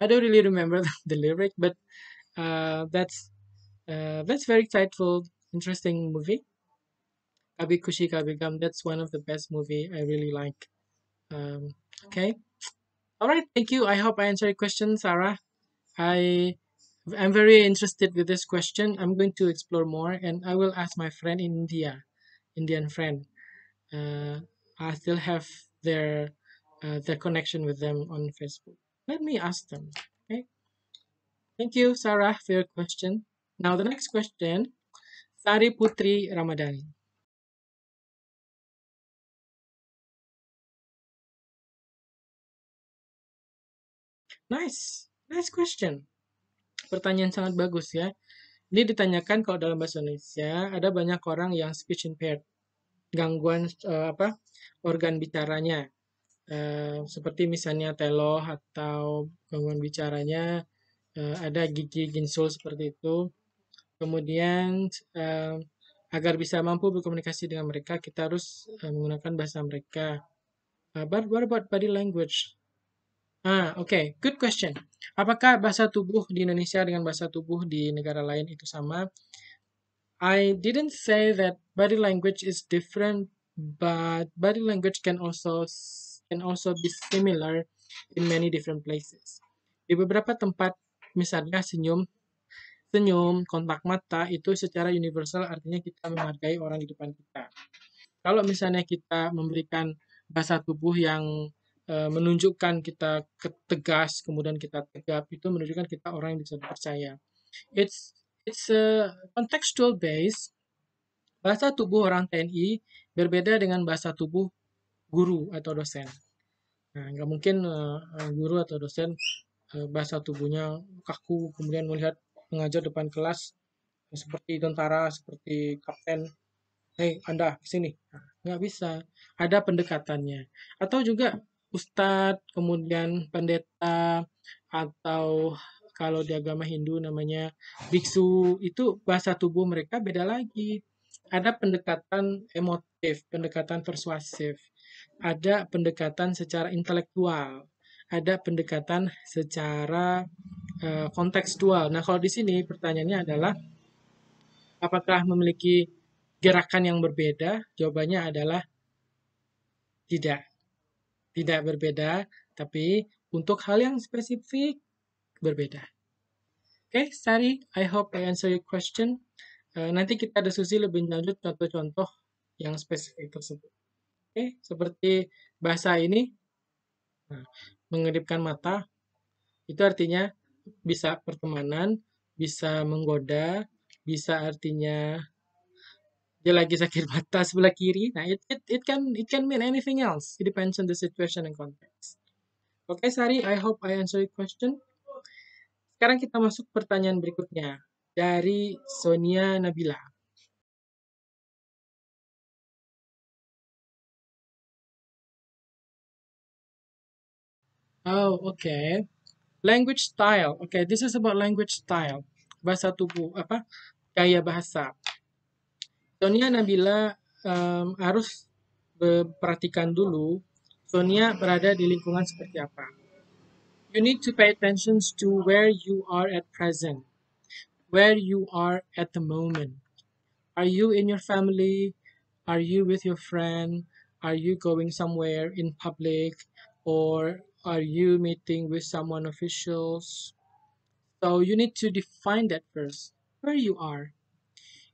I don't really remember the lyric but uh, that's uh, that's very insightful interesting movie Kabi Kushi Kabi Gum that's one of the best movie I really like um, okay all right thank you I hope I answered your question Sarah I I'm very interested with this question. I'm going to explore more and I will ask my friend in India, Indian friend. Uh, I still have their uh, their connection with them on Facebook. Let me ask them. Okay. Thank you, Sarah, for your question. Now the next question, Sari Putri Ramadani. Nice, nice question. pertanyaan sangat bagus ya. Ini ditanyakan kalau dalam bahasa Indonesia ada banyak orang yang speech impaired, gangguan uh, apa organ bicaranya, uh, seperti misalnya telo atau gangguan bicaranya uh, ada gigi ginsul seperti itu. Kemudian uh, agar bisa mampu berkomunikasi dengan mereka kita harus uh, menggunakan bahasa mereka. Uh, but what about body language? Ah, oke, okay. good question. Apakah bahasa tubuh di Indonesia dengan bahasa tubuh di negara lain itu sama? I didn't say that body language is different, but body language can also can also be similar in many different places. Di beberapa tempat, misalnya senyum, senyum, kontak mata itu secara universal artinya kita menghargai orang di depan kita. Kalau misalnya kita memberikan bahasa tubuh yang Eh, menunjukkan kita ketegas, kemudian kita tegap itu menunjukkan kita orang yang bisa dipercaya it's it's a contextual base bahasa tubuh orang TNI berbeda dengan bahasa tubuh guru atau dosen nah nggak mungkin uh, guru atau dosen uh, bahasa tubuhnya kaku kemudian melihat pengajar depan kelas seperti tentara seperti kapten hei anda kesini nah, nggak bisa ada pendekatannya atau juga ustadz, kemudian pendeta, atau kalau di agama Hindu namanya biksu, itu bahasa tubuh mereka beda lagi. Ada pendekatan emotif, pendekatan persuasif, ada pendekatan secara intelektual, ada pendekatan secara uh, kontekstual. Nah, kalau di sini pertanyaannya adalah apakah memiliki gerakan yang berbeda? Jawabannya adalah tidak tidak berbeda, tapi untuk hal yang spesifik berbeda. Oke, okay, Sari, I hope I answer your question. Uh, nanti kita diskusi lebih lanjut contoh-contoh yang spesifik tersebut. Oke, okay, seperti bahasa ini, nah, mengedipkan mata, itu artinya bisa pertemanan, bisa menggoda, bisa artinya dia lagi sakit mata sebelah kiri. Nah, it, it, it can it can mean anything else. It depends on the situation and context. Oke, okay, Sari, I hope I answer your question. Sekarang kita masuk pertanyaan berikutnya dari Sonia Nabila. Oh, oke. Okay. Language style. Oke, okay, this is about language style. Bahasa tubuh apa? Gaya bahasa. Sonia Nabila um, harus perhatikan dulu Sonia berada di lingkungan seperti apa. You need to pay attention to where you are at present, where you are at the moment. Are you in your family? Are you with your friend? Are you going somewhere in public? Or are you meeting with someone officials? So you need to define that first, where you are.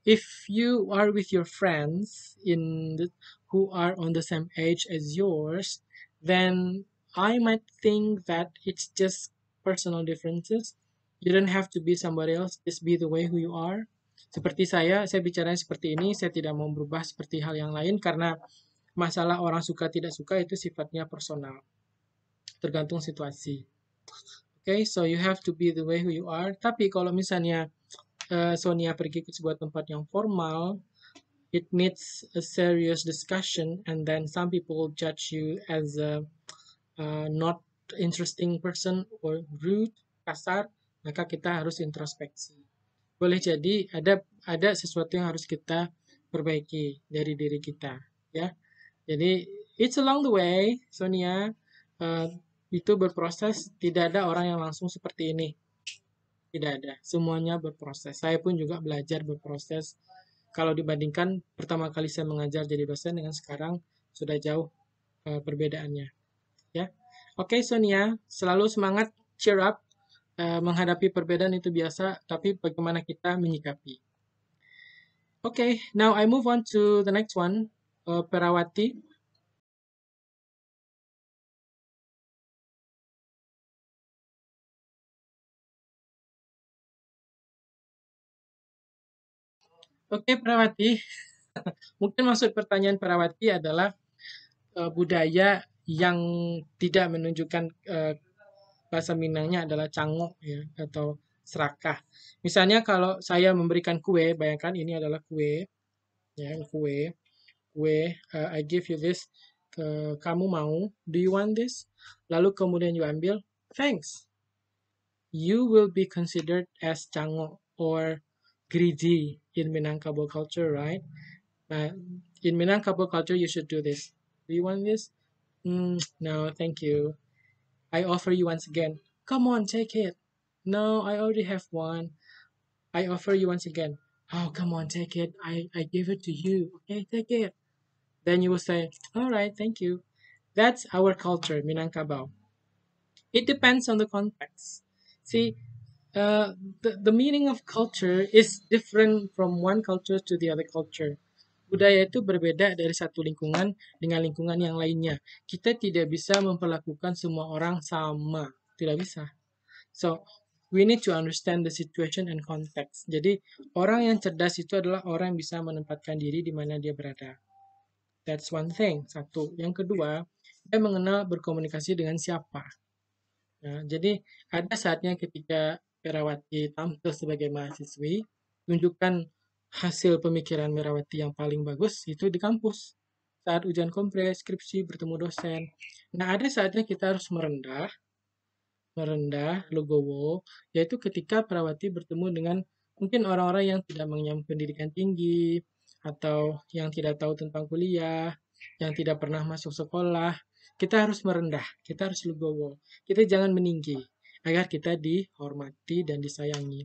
if you are with your friends in the, who are on the same age as yours then i might think that it's just personal differences you don't have to be somebody else just be the way who you are seperti saya saya bicara seperti ini saya tidak mau berubah seperti hal yang lain karena masalah orang suka tidak suka itu sifatnya personal tergantung situasi okay so you have to be the way who you are tapi kalau misalnya Eh, Sonia pergi ke sebuah tempat yang formal, it needs a serious discussion and then some people judge you as a uh, not interesting person or rude kasar maka kita harus introspeksi boleh jadi ada ada sesuatu yang harus kita perbaiki dari diri kita ya jadi it's along the way Sonia uh, itu berproses tidak ada orang yang langsung seperti ini tidak ada, semuanya berproses. Saya pun juga belajar berproses. Kalau dibandingkan pertama kali saya mengajar jadi dosen dengan sekarang sudah jauh uh, perbedaannya. Ya, oke okay, Sonia, selalu semangat, cheer up, uh, menghadapi perbedaan itu biasa, tapi bagaimana kita menyikapi. Oke, okay, now I move on to the next one, uh, Perawati. Oke, Perawati. Mungkin maksud pertanyaan Perawati adalah uh, budaya yang tidak menunjukkan uh, bahasa Minangnya adalah cangok ya atau serakah. Misalnya kalau saya memberikan kue, bayangkan ini adalah kue, ya kue, kue. Uh, I give you this. Uh, kamu mau? Do you want this? Lalu kemudian you ambil, thanks. You will be considered as cangok or greedy in Minang culture, right? in Minang culture, you should do this. Do you want this? Mm, no, thank you. I offer you once again. Come on, take it. No, I already have one. I offer you once again. Oh, come on, take it. I, I give it to you. Okay, take it. Then you will say, all right, thank you. That's our culture, Minangkabau. It depends on the context. See, uh, the, the meaning of culture is different from one culture to the other culture. Budaya itu berbeda dari satu lingkungan dengan lingkungan yang lainnya. Kita tidak bisa memperlakukan semua orang sama. Tidak bisa. So, we need to understand the situation and context. Jadi, orang yang cerdas itu adalah orang yang bisa menempatkan diri di mana dia berada. That's one thing. Satu. Yang kedua, dia mengenal berkomunikasi dengan siapa. Ya, jadi, ada saatnya ketika Merawati tampil sebagai mahasiswi, tunjukkan hasil pemikiran Merawati yang paling bagus itu di kampus. Saat ujian kompres, skripsi, bertemu dosen. Nah, ada saatnya kita harus merendah, merendah, logowo, yaitu ketika Merawati bertemu dengan mungkin orang-orang yang tidak mengenyam pendidikan tinggi, atau yang tidak tahu tentang kuliah, yang tidak pernah masuk sekolah, kita harus merendah, kita harus legowo, kita jangan meninggi agar kita dihormati dan disayangi.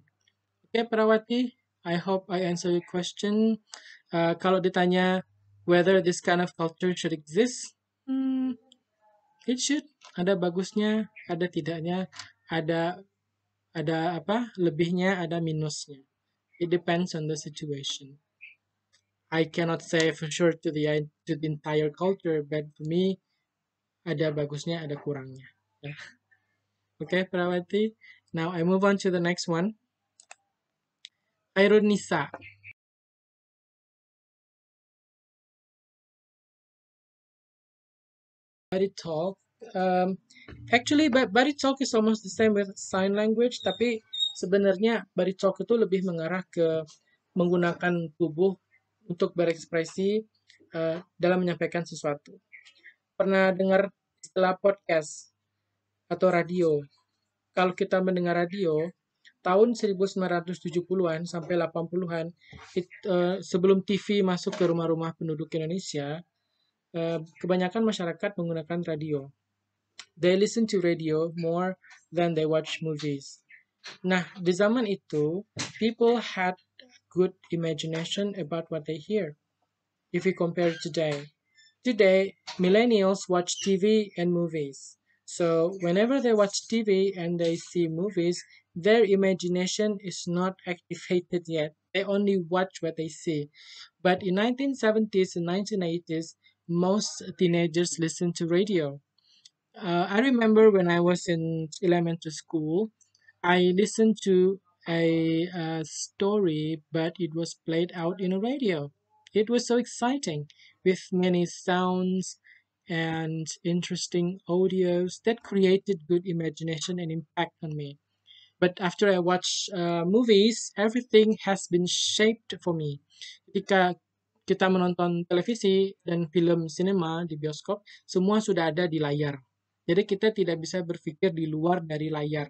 Oke, okay, Perawati, I hope I answer your question. Uh, kalau ditanya whether this kind of culture should exist, hmm, it should. Ada bagusnya, ada tidaknya, ada ada apa? Lebihnya, ada minusnya. It depends on the situation. I cannot say for sure to the to the entire culture, but for me ada bagusnya, ada kurangnya. Yeah. Okay, Pravati. Now I move on to the next one. Khairun Nisa. Body talk. Um, actually, body talk is almost the same with sign language, tapi sebenarnya body talk itu lebih mengarah ke menggunakan tubuh untuk berekspresi uh, dalam menyampaikan sesuatu. Pernah dengar istilah podcast? atau radio. Kalau kita mendengar radio, tahun 1970-an sampai 80-an uh, eh, sebelum TV masuk ke rumah-rumah penduduk Indonesia, uh, kebanyakan masyarakat menggunakan radio. They listen to radio more than they watch movies. Nah, di zaman itu, people had good imagination about what they hear. If we compare today, today millennials watch TV and movies. So whenever they watch TV and they see movies, their imagination is not activated yet. They only watch what they see. But in 1970s and 1980s, most teenagers listen to radio. Uh, I remember when I was in elementary school, I listened to a, a, story, but it was played out in a radio. It was so exciting with many sounds, and interesting audios that created good imagination and impact on me. But after I watch uh, movies, everything has been shaped for me. Ketika kita menonton televisi dan film sinema di bioskop, semua sudah ada di layar. Jadi kita tidak bisa berpikir di luar dari layar.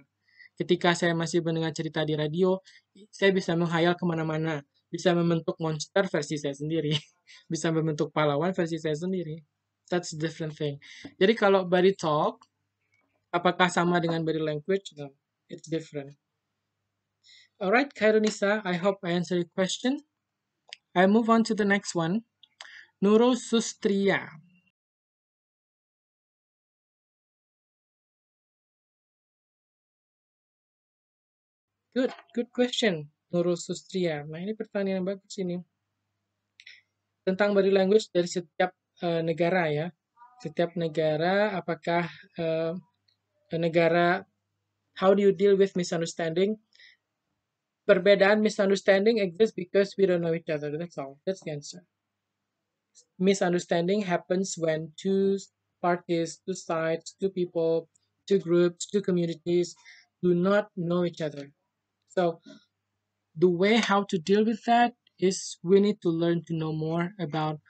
Ketika saya masih mendengar cerita di radio, saya bisa menghayal kemana-mana. Bisa membentuk monster versi saya sendiri. Bisa membentuk pahlawan versi saya sendiri that's different thing. Jadi kalau body talk, apakah sama dengan body language? No, it's different. Alright, Khairunisa, I hope I answered your question. I move on to the next one. Neurosustria. Good, good question. Sustria. Nah, ini pertanyaan yang bagus ini. Tentang body language dari setiap uh, negara ya. Setiap negara apakah uh, negara how do you deal with misunderstanding? Perbedaan misunderstanding exists because we don't know each other. That's all. That's the answer. Misunderstanding happens when two parties, two sides, two people, two groups, two communities do not know each other. So the way how to deal with that is we need to learn to know more about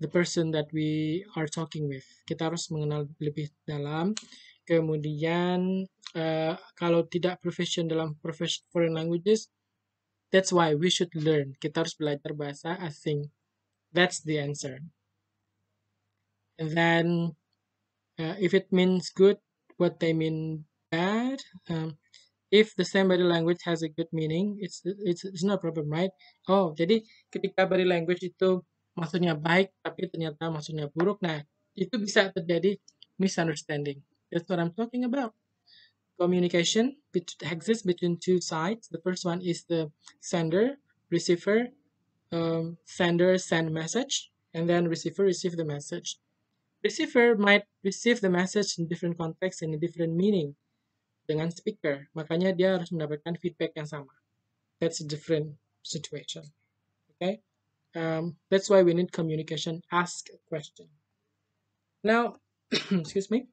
the person that we are talking with. Kita harus mengenal lebih dalam. Kemudian uh, kalau tidak profession dalam profession foreign languages, that's why we should learn. Kita harus belajar bahasa asing. That's the answer. And then uh, if it means good, what they mean bad. Um, if the same body language has a good meaning, it's it's it's no problem, right? Oh, jadi ketika body language itu maksudnya baik tapi ternyata maksudnya buruk. Nah, itu bisa terjadi misunderstanding. That's what I'm talking about. Communication exists between two sides. The first one is the sender, receiver, um, sender send message, and then receiver receive the message. Receiver might receive the message in different context and in different meaning dengan speaker. Makanya dia harus mendapatkan feedback yang sama. That's a different situation. Okay? Um, that's why we need communication. Ask a question. Now, excuse me.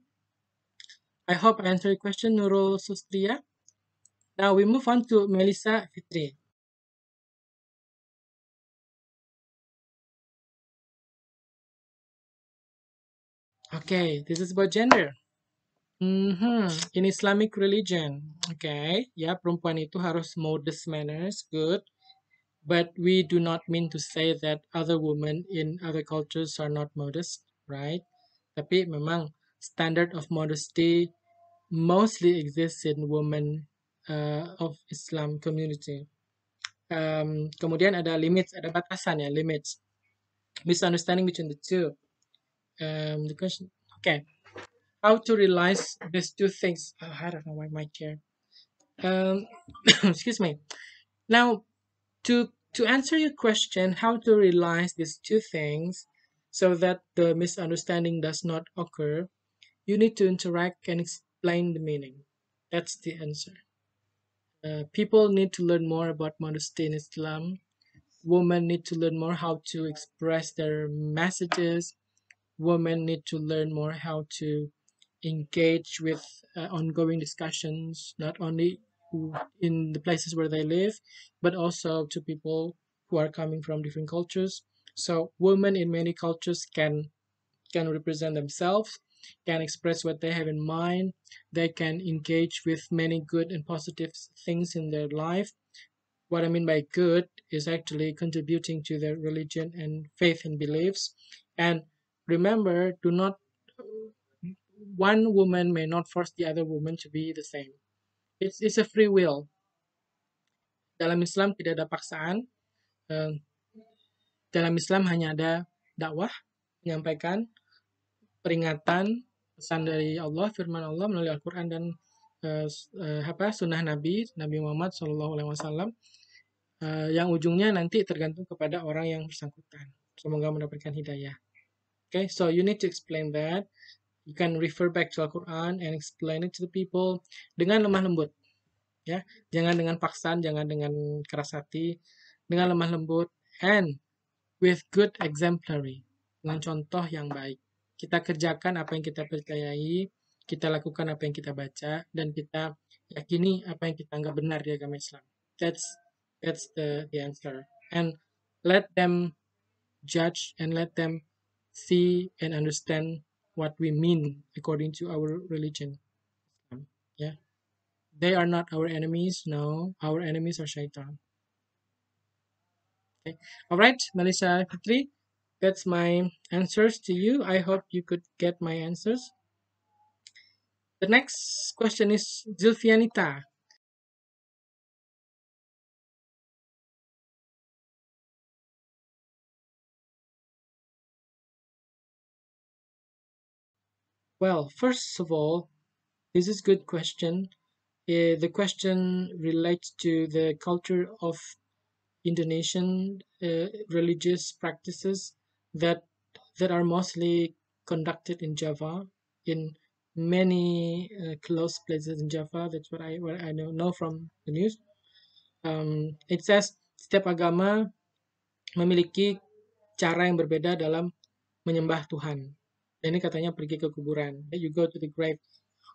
I hope I answered your question, Nurul Sustriya. Now we move on to Melissa Fitri. Okay, this is about gender. Mm-hmm. In Islamic religion, okay, Yeah, perempuan itu harus modest manners, good but we do not mean to say that other women in other cultures are not modest, right? Tapi memang standard of modesty mostly exists in women uh, of Islam community. Um, kemudian ada limits, ada batasan ya, limits. Misunderstanding between the two. Um, the question, okay. How to realize these two things? Oh, I don't know why my chair. Um, excuse me. Now, to to answer your question, how to realize these two things so that the misunderstanding does not occur, you need to interact and explain the meaning. That's the answer. Uh, people need to learn more about modesty in Islam. Women need to learn more how to express their messages. Women need to learn more how to engage with uh, ongoing discussions, not only in the places where they live, but also to people who are coming from different cultures. So women in many cultures can can represent themselves, can express what they have in mind. They can engage with many good and positive things in their life. What I mean by good is actually contributing to their religion and faith and beliefs. And remember, do not one woman may not force the other woman to be the same. It's, it's a free will. Dalam Islam tidak ada paksaan. Dalam Islam hanya ada dakwah, menyampaikan peringatan, pesan dari Allah, firman Allah melalui Al-Quran dan uh, uh, apa sunnah Nabi Nabi Muhammad SAW. uh, eh, yang ujungnya nanti tergantung kepada orang yang bersangkutan. Semoga mendapatkan hidayah. Okay, so you need to explain that you can refer back to Al-Quran and explain it to the people dengan lemah lembut ya jangan dengan paksaan jangan dengan keras hati dengan lemah lembut and with good exemplary dengan contoh yang baik kita kerjakan apa yang kita percayai kita lakukan apa yang kita baca dan kita yakini apa yang kita anggap benar di agama Islam that's that's the the answer and let them judge and let them see and understand what we mean according to our religion. Yeah. They are not our enemies. No, our enemies are shaitan. Okay. All right, Melissa Fitri, that's my answers to you. I hope you could get my answers. The next question is Zulfianita. Well, first of all, this is good question. Uh, the question relates to the culture of Indonesian uh, religious practices that that are mostly conducted in Java in many uh, close places in Java. That's what I what I know, know from the news. Um, it says setiap agama memiliki cara yang berbeda dalam menyembah Tuhan. Ini katanya pergi ke kuburan. You go to the grave.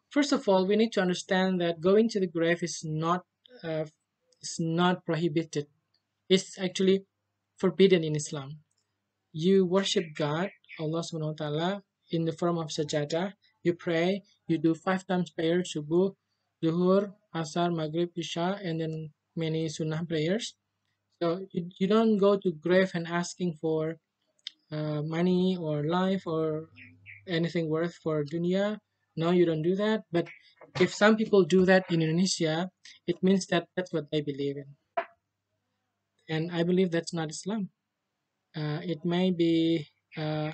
First of all, we need to understand that going to the grave is not uh, is not prohibited. It's actually forbidden in Islam. You worship God, Allah Subhanahu wa Taala, in the form of sajadah. You pray. You do five times prayer: subuh, duhur, asar, maghrib, isya, and then many sunnah prayers. So you, you don't go to grave and asking for uh, money or life or anything worth for dunya no you don't do that but if some people do that in indonesia it means that that's what they believe in and i believe that's not islam uh, it may be uh,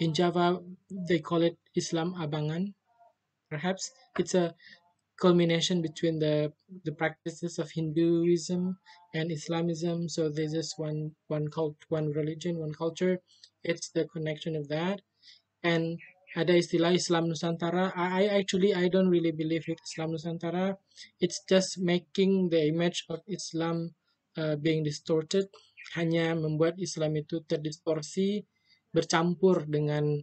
in java they call it islam abangan perhaps it's a culmination between the the practices of hinduism and islamism so there's just one one cult one religion one culture it's the connection of that and ada istilah Islam Nusantara. I, actually I don't really believe it Islam Nusantara. It's just making the image of Islam uh, being distorted. Hanya membuat Islam itu terdistorsi, bercampur dengan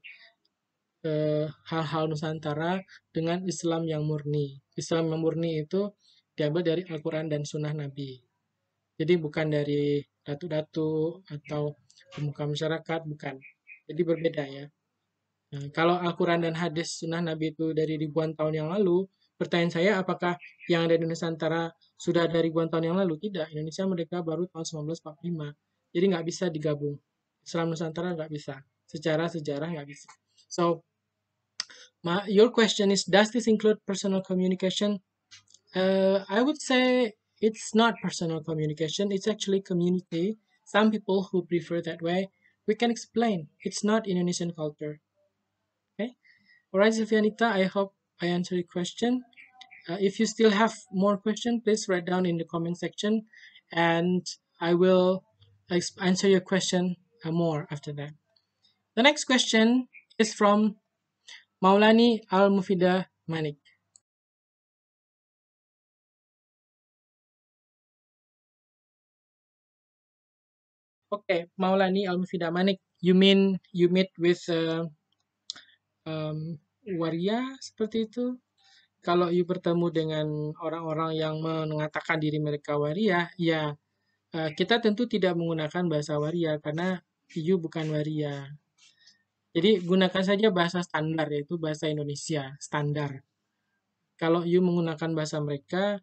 uh, hal-hal uh, Nusantara dengan Islam yang murni. Islam yang murni itu diambil dari Al-Quran dan Sunnah Nabi. Jadi bukan dari datu-datu atau pemuka masyarakat, bukan. Jadi berbeda ya. Nah, kalau Al-Quran dan hadis sunnah Nabi itu dari ribuan tahun yang lalu, pertanyaan saya apakah yang ada di Nusantara sudah dari ribuan tahun yang lalu? Tidak, Indonesia merdeka baru tahun 1945. Jadi nggak bisa digabung. Islam Nusantara nggak bisa. Secara sejarah nggak bisa. So, my, your question is, does this include personal communication? Uh, I would say it's not personal communication. It's actually community. Some people who prefer that way, we can explain. It's not Indonesian culture. Alright, Anita. I hope I answered your question. Uh, if you still have more question, please write down in the comment section and I will answer your question uh, more after that. The next question is from Maulani Al-Mufida Manik. Okay, Maulani Al-Mufida Manik, you mean you meet with uh, um, waria seperti itu. Kalau you bertemu dengan orang-orang yang mengatakan diri mereka waria, ya uh, kita tentu tidak menggunakan bahasa waria karena you bukan waria. Jadi gunakan saja bahasa standar yaitu bahasa Indonesia standar. Kalau you menggunakan bahasa mereka,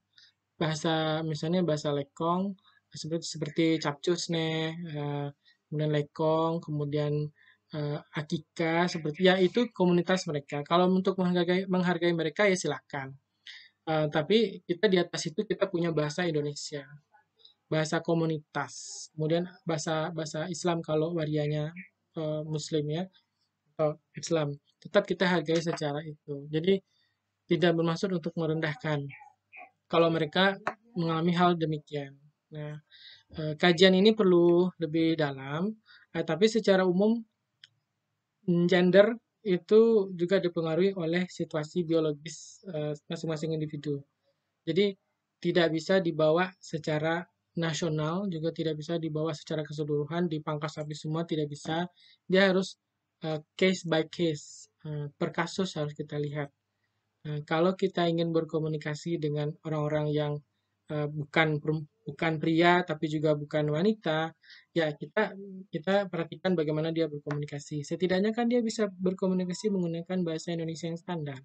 bahasa misalnya bahasa lekong seperti seperti capcus ne, uh, eh, kemudian lekong, kemudian uh, eh, akikah seperti ya itu komunitas mereka. Kalau untuk menghargai menghargai mereka ya silahkan. Uh, eh, tapi kita di atas itu kita punya bahasa Indonesia, bahasa komunitas, kemudian bahasa bahasa Islam kalau warianya uh, Muslim ya atau Islam. Tetap kita hargai secara itu. Jadi tidak bermaksud untuk merendahkan kalau mereka mengalami hal demikian. Nah, kajian ini perlu lebih dalam, tapi secara umum gender itu juga dipengaruhi oleh situasi biologis eh, masing-masing uh, individu. Jadi tidak bisa dibawa secara nasional, juga tidak bisa dibawa secara keseluruhan, dipangkas habis semua tidak bisa. Dia harus uh, case by case, uh, per kasus harus kita lihat. Nah, kalau kita ingin berkomunikasi dengan orang-orang yang Eh, bukan bukan pria tapi juga bukan wanita ya kita kita perhatikan bagaimana dia berkomunikasi setidaknya kan dia bisa berkomunikasi menggunakan bahasa Indonesia yang standar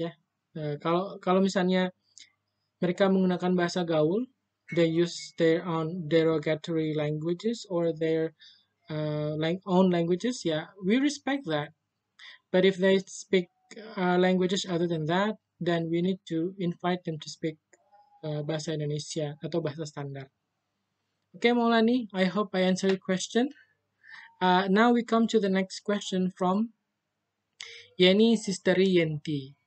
ya eh, kalau kalau misalnya mereka menggunakan bahasa gaul they use their own derogatory languages or their uh, own languages ya yeah, we respect that but if they speak uh, languages other than that then we need to invite them to speak Eh, bahasa Indonesia atau bahasa standar. Okay, Maulani, I hope I answer your question. Uh, now we come to the next question from Yeni Sister Yenti.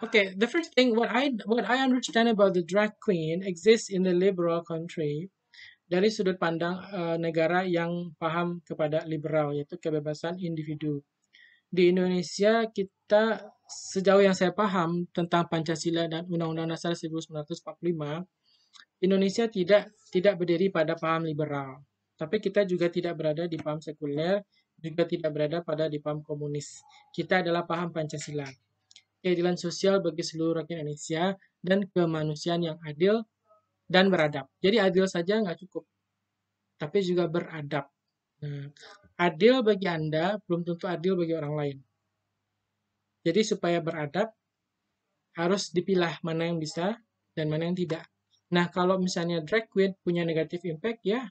Okay, the first thing what I what I understand about the drag queen exists in the liberal country dari sudut pandang uh, negara yang paham kepada liberal yaitu kebebasan individu di Indonesia kita sejauh yang saya paham tentang Pancasila dan Undang-Undang Dasar 1945, Indonesia tidak tidak berdiri pada paham liberal. Tapi kita juga tidak berada di paham sekuler, juga tidak berada pada di paham komunis. Kita adalah paham Pancasila. Keadilan sosial bagi seluruh rakyat Indonesia dan kemanusiaan yang adil dan beradab. Jadi adil saja nggak cukup, tapi juga beradab. Nah, adil bagi Anda belum tentu adil bagi orang lain. Jadi supaya beradab, harus dipilah mana yang bisa dan mana yang tidak. Nah, kalau misalnya drag queen punya negatif impact, ya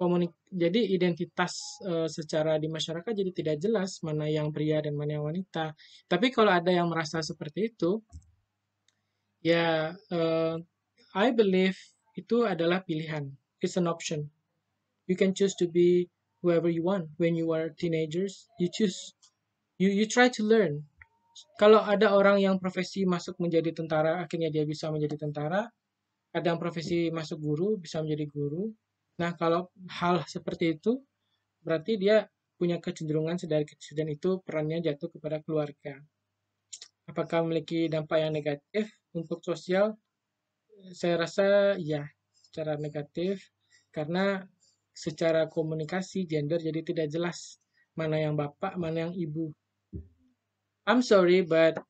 komunik jadi identitas e, secara di masyarakat jadi tidak jelas mana yang pria dan mana yang wanita. Tapi kalau ada yang merasa seperti itu, ya e, I believe itu adalah pilihan. It's an option. You can choose to be whoever you want when you are teenagers you choose you you try to learn kalau ada orang yang profesi masuk menjadi tentara akhirnya dia bisa menjadi tentara ada yang profesi masuk guru bisa menjadi guru nah kalau hal seperti itu berarti dia punya kecenderungan sedari kecil dan itu perannya jatuh kepada keluarga apakah memiliki dampak yang negatif untuk sosial saya rasa ya secara negatif karena secara komunikasi gender jadi tidak jelas mana yang bapak, mana yang ibu. I'm sorry but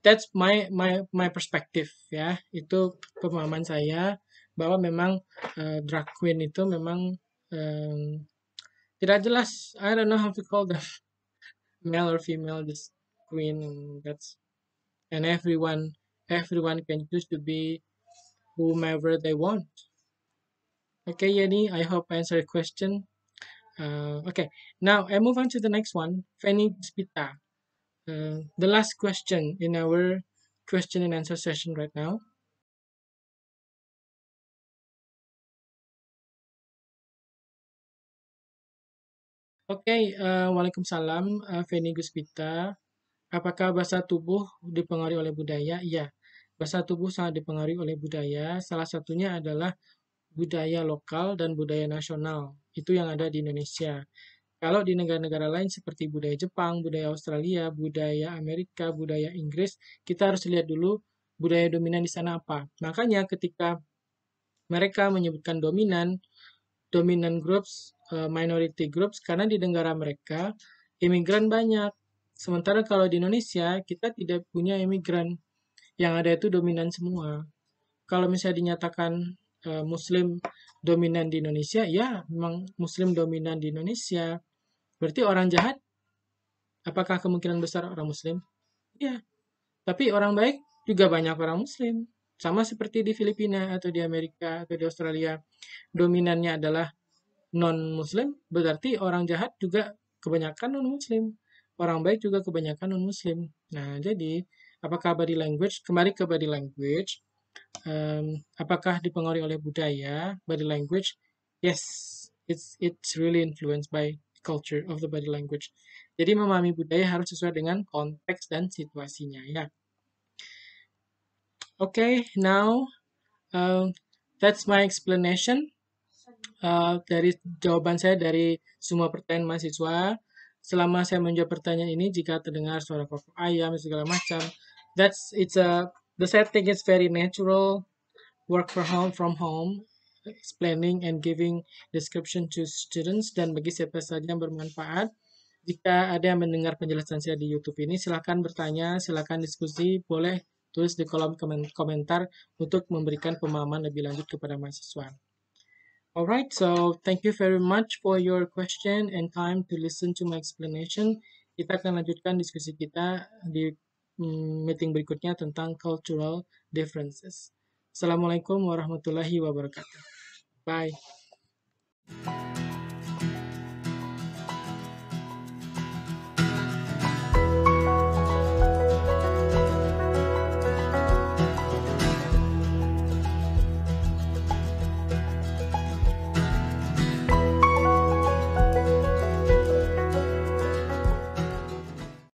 that's my my my perspective ya. Itu pemahaman saya bahwa memang uh, drag queen itu memang um, tidak jelas. I don't know how to call them male or female just queen and that's and everyone everyone can choose to be whomever they want. Okay, Yeni, I hope I answered your question. Uh, okay, now I move on to the next one, Fanny Spita. Uh, the last question in our question and answer session right now. Oke, okay, uh, Waalaikumsalam, uh, Feni Guspita. Apakah bahasa tubuh dipengaruhi oleh budaya? Iya, bahasa tubuh sangat dipengaruhi oleh budaya. Salah satunya adalah budaya lokal dan budaya nasional. Itu yang ada di Indonesia. Kalau di negara-negara lain seperti budaya Jepang, budaya Australia, budaya Amerika, budaya Inggris, kita harus lihat dulu budaya dominan di sana apa. Makanya ketika mereka menyebutkan dominan, dominan groups, eh, minority groups, karena di negara mereka imigran banyak. Sementara kalau di Indonesia kita tidak punya imigran, yang ada itu dominan semua. Kalau misalnya dinyatakan Muslim dominan di Indonesia, ya memang Muslim dominan di Indonesia. Berarti orang jahat, apakah kemungkinan besar orang Muslim? Ya, tapi orang baik juga banyak orang Muslim. Sama seperti di Filipina atau di Amerika atau di Australia, dominannya adalah non-Muslim, berarti orang jahat juga kebanyakan non-Muslim. Orang baik juga kebanyakan non-Muslim. Nah, jadi apakah body language? Kembali ke body language Um, apakah dipengaruhi oleh budaya, body language? Yes, it's it's really influenced by culture of the body language. Jadi memahami budaya harus sesuai dengan konteks dan situasinya ya. Oke, okay, now uh, that's my explanation uh, dari jawaban saya dari semua pertanyaan mahasiswa. Selama saya menjawab pertanyaan ini, jika terdengar suara kokok ayam segala macam, that's it's a The setting is very natural, work from home, from home, explaining and giving description to students dan bagi siapa saja yang bermanfaat. Jika ada yang mendengar penjelasan saya di YouTube ini, silakan bertanya, silakan diskusi, boleh tulis di kolom komentar untuk memberikan pemahaman lebih lanjut kepada mahasiswa. Alright, so thank you very much for your question and time to listen to my explanation. Kita akan lanjutkan diskusi kita di Hmm, meeting berikutnya tentang cultural differences. Assalamualaikum warahmatullahi wabarakatuh. Bye.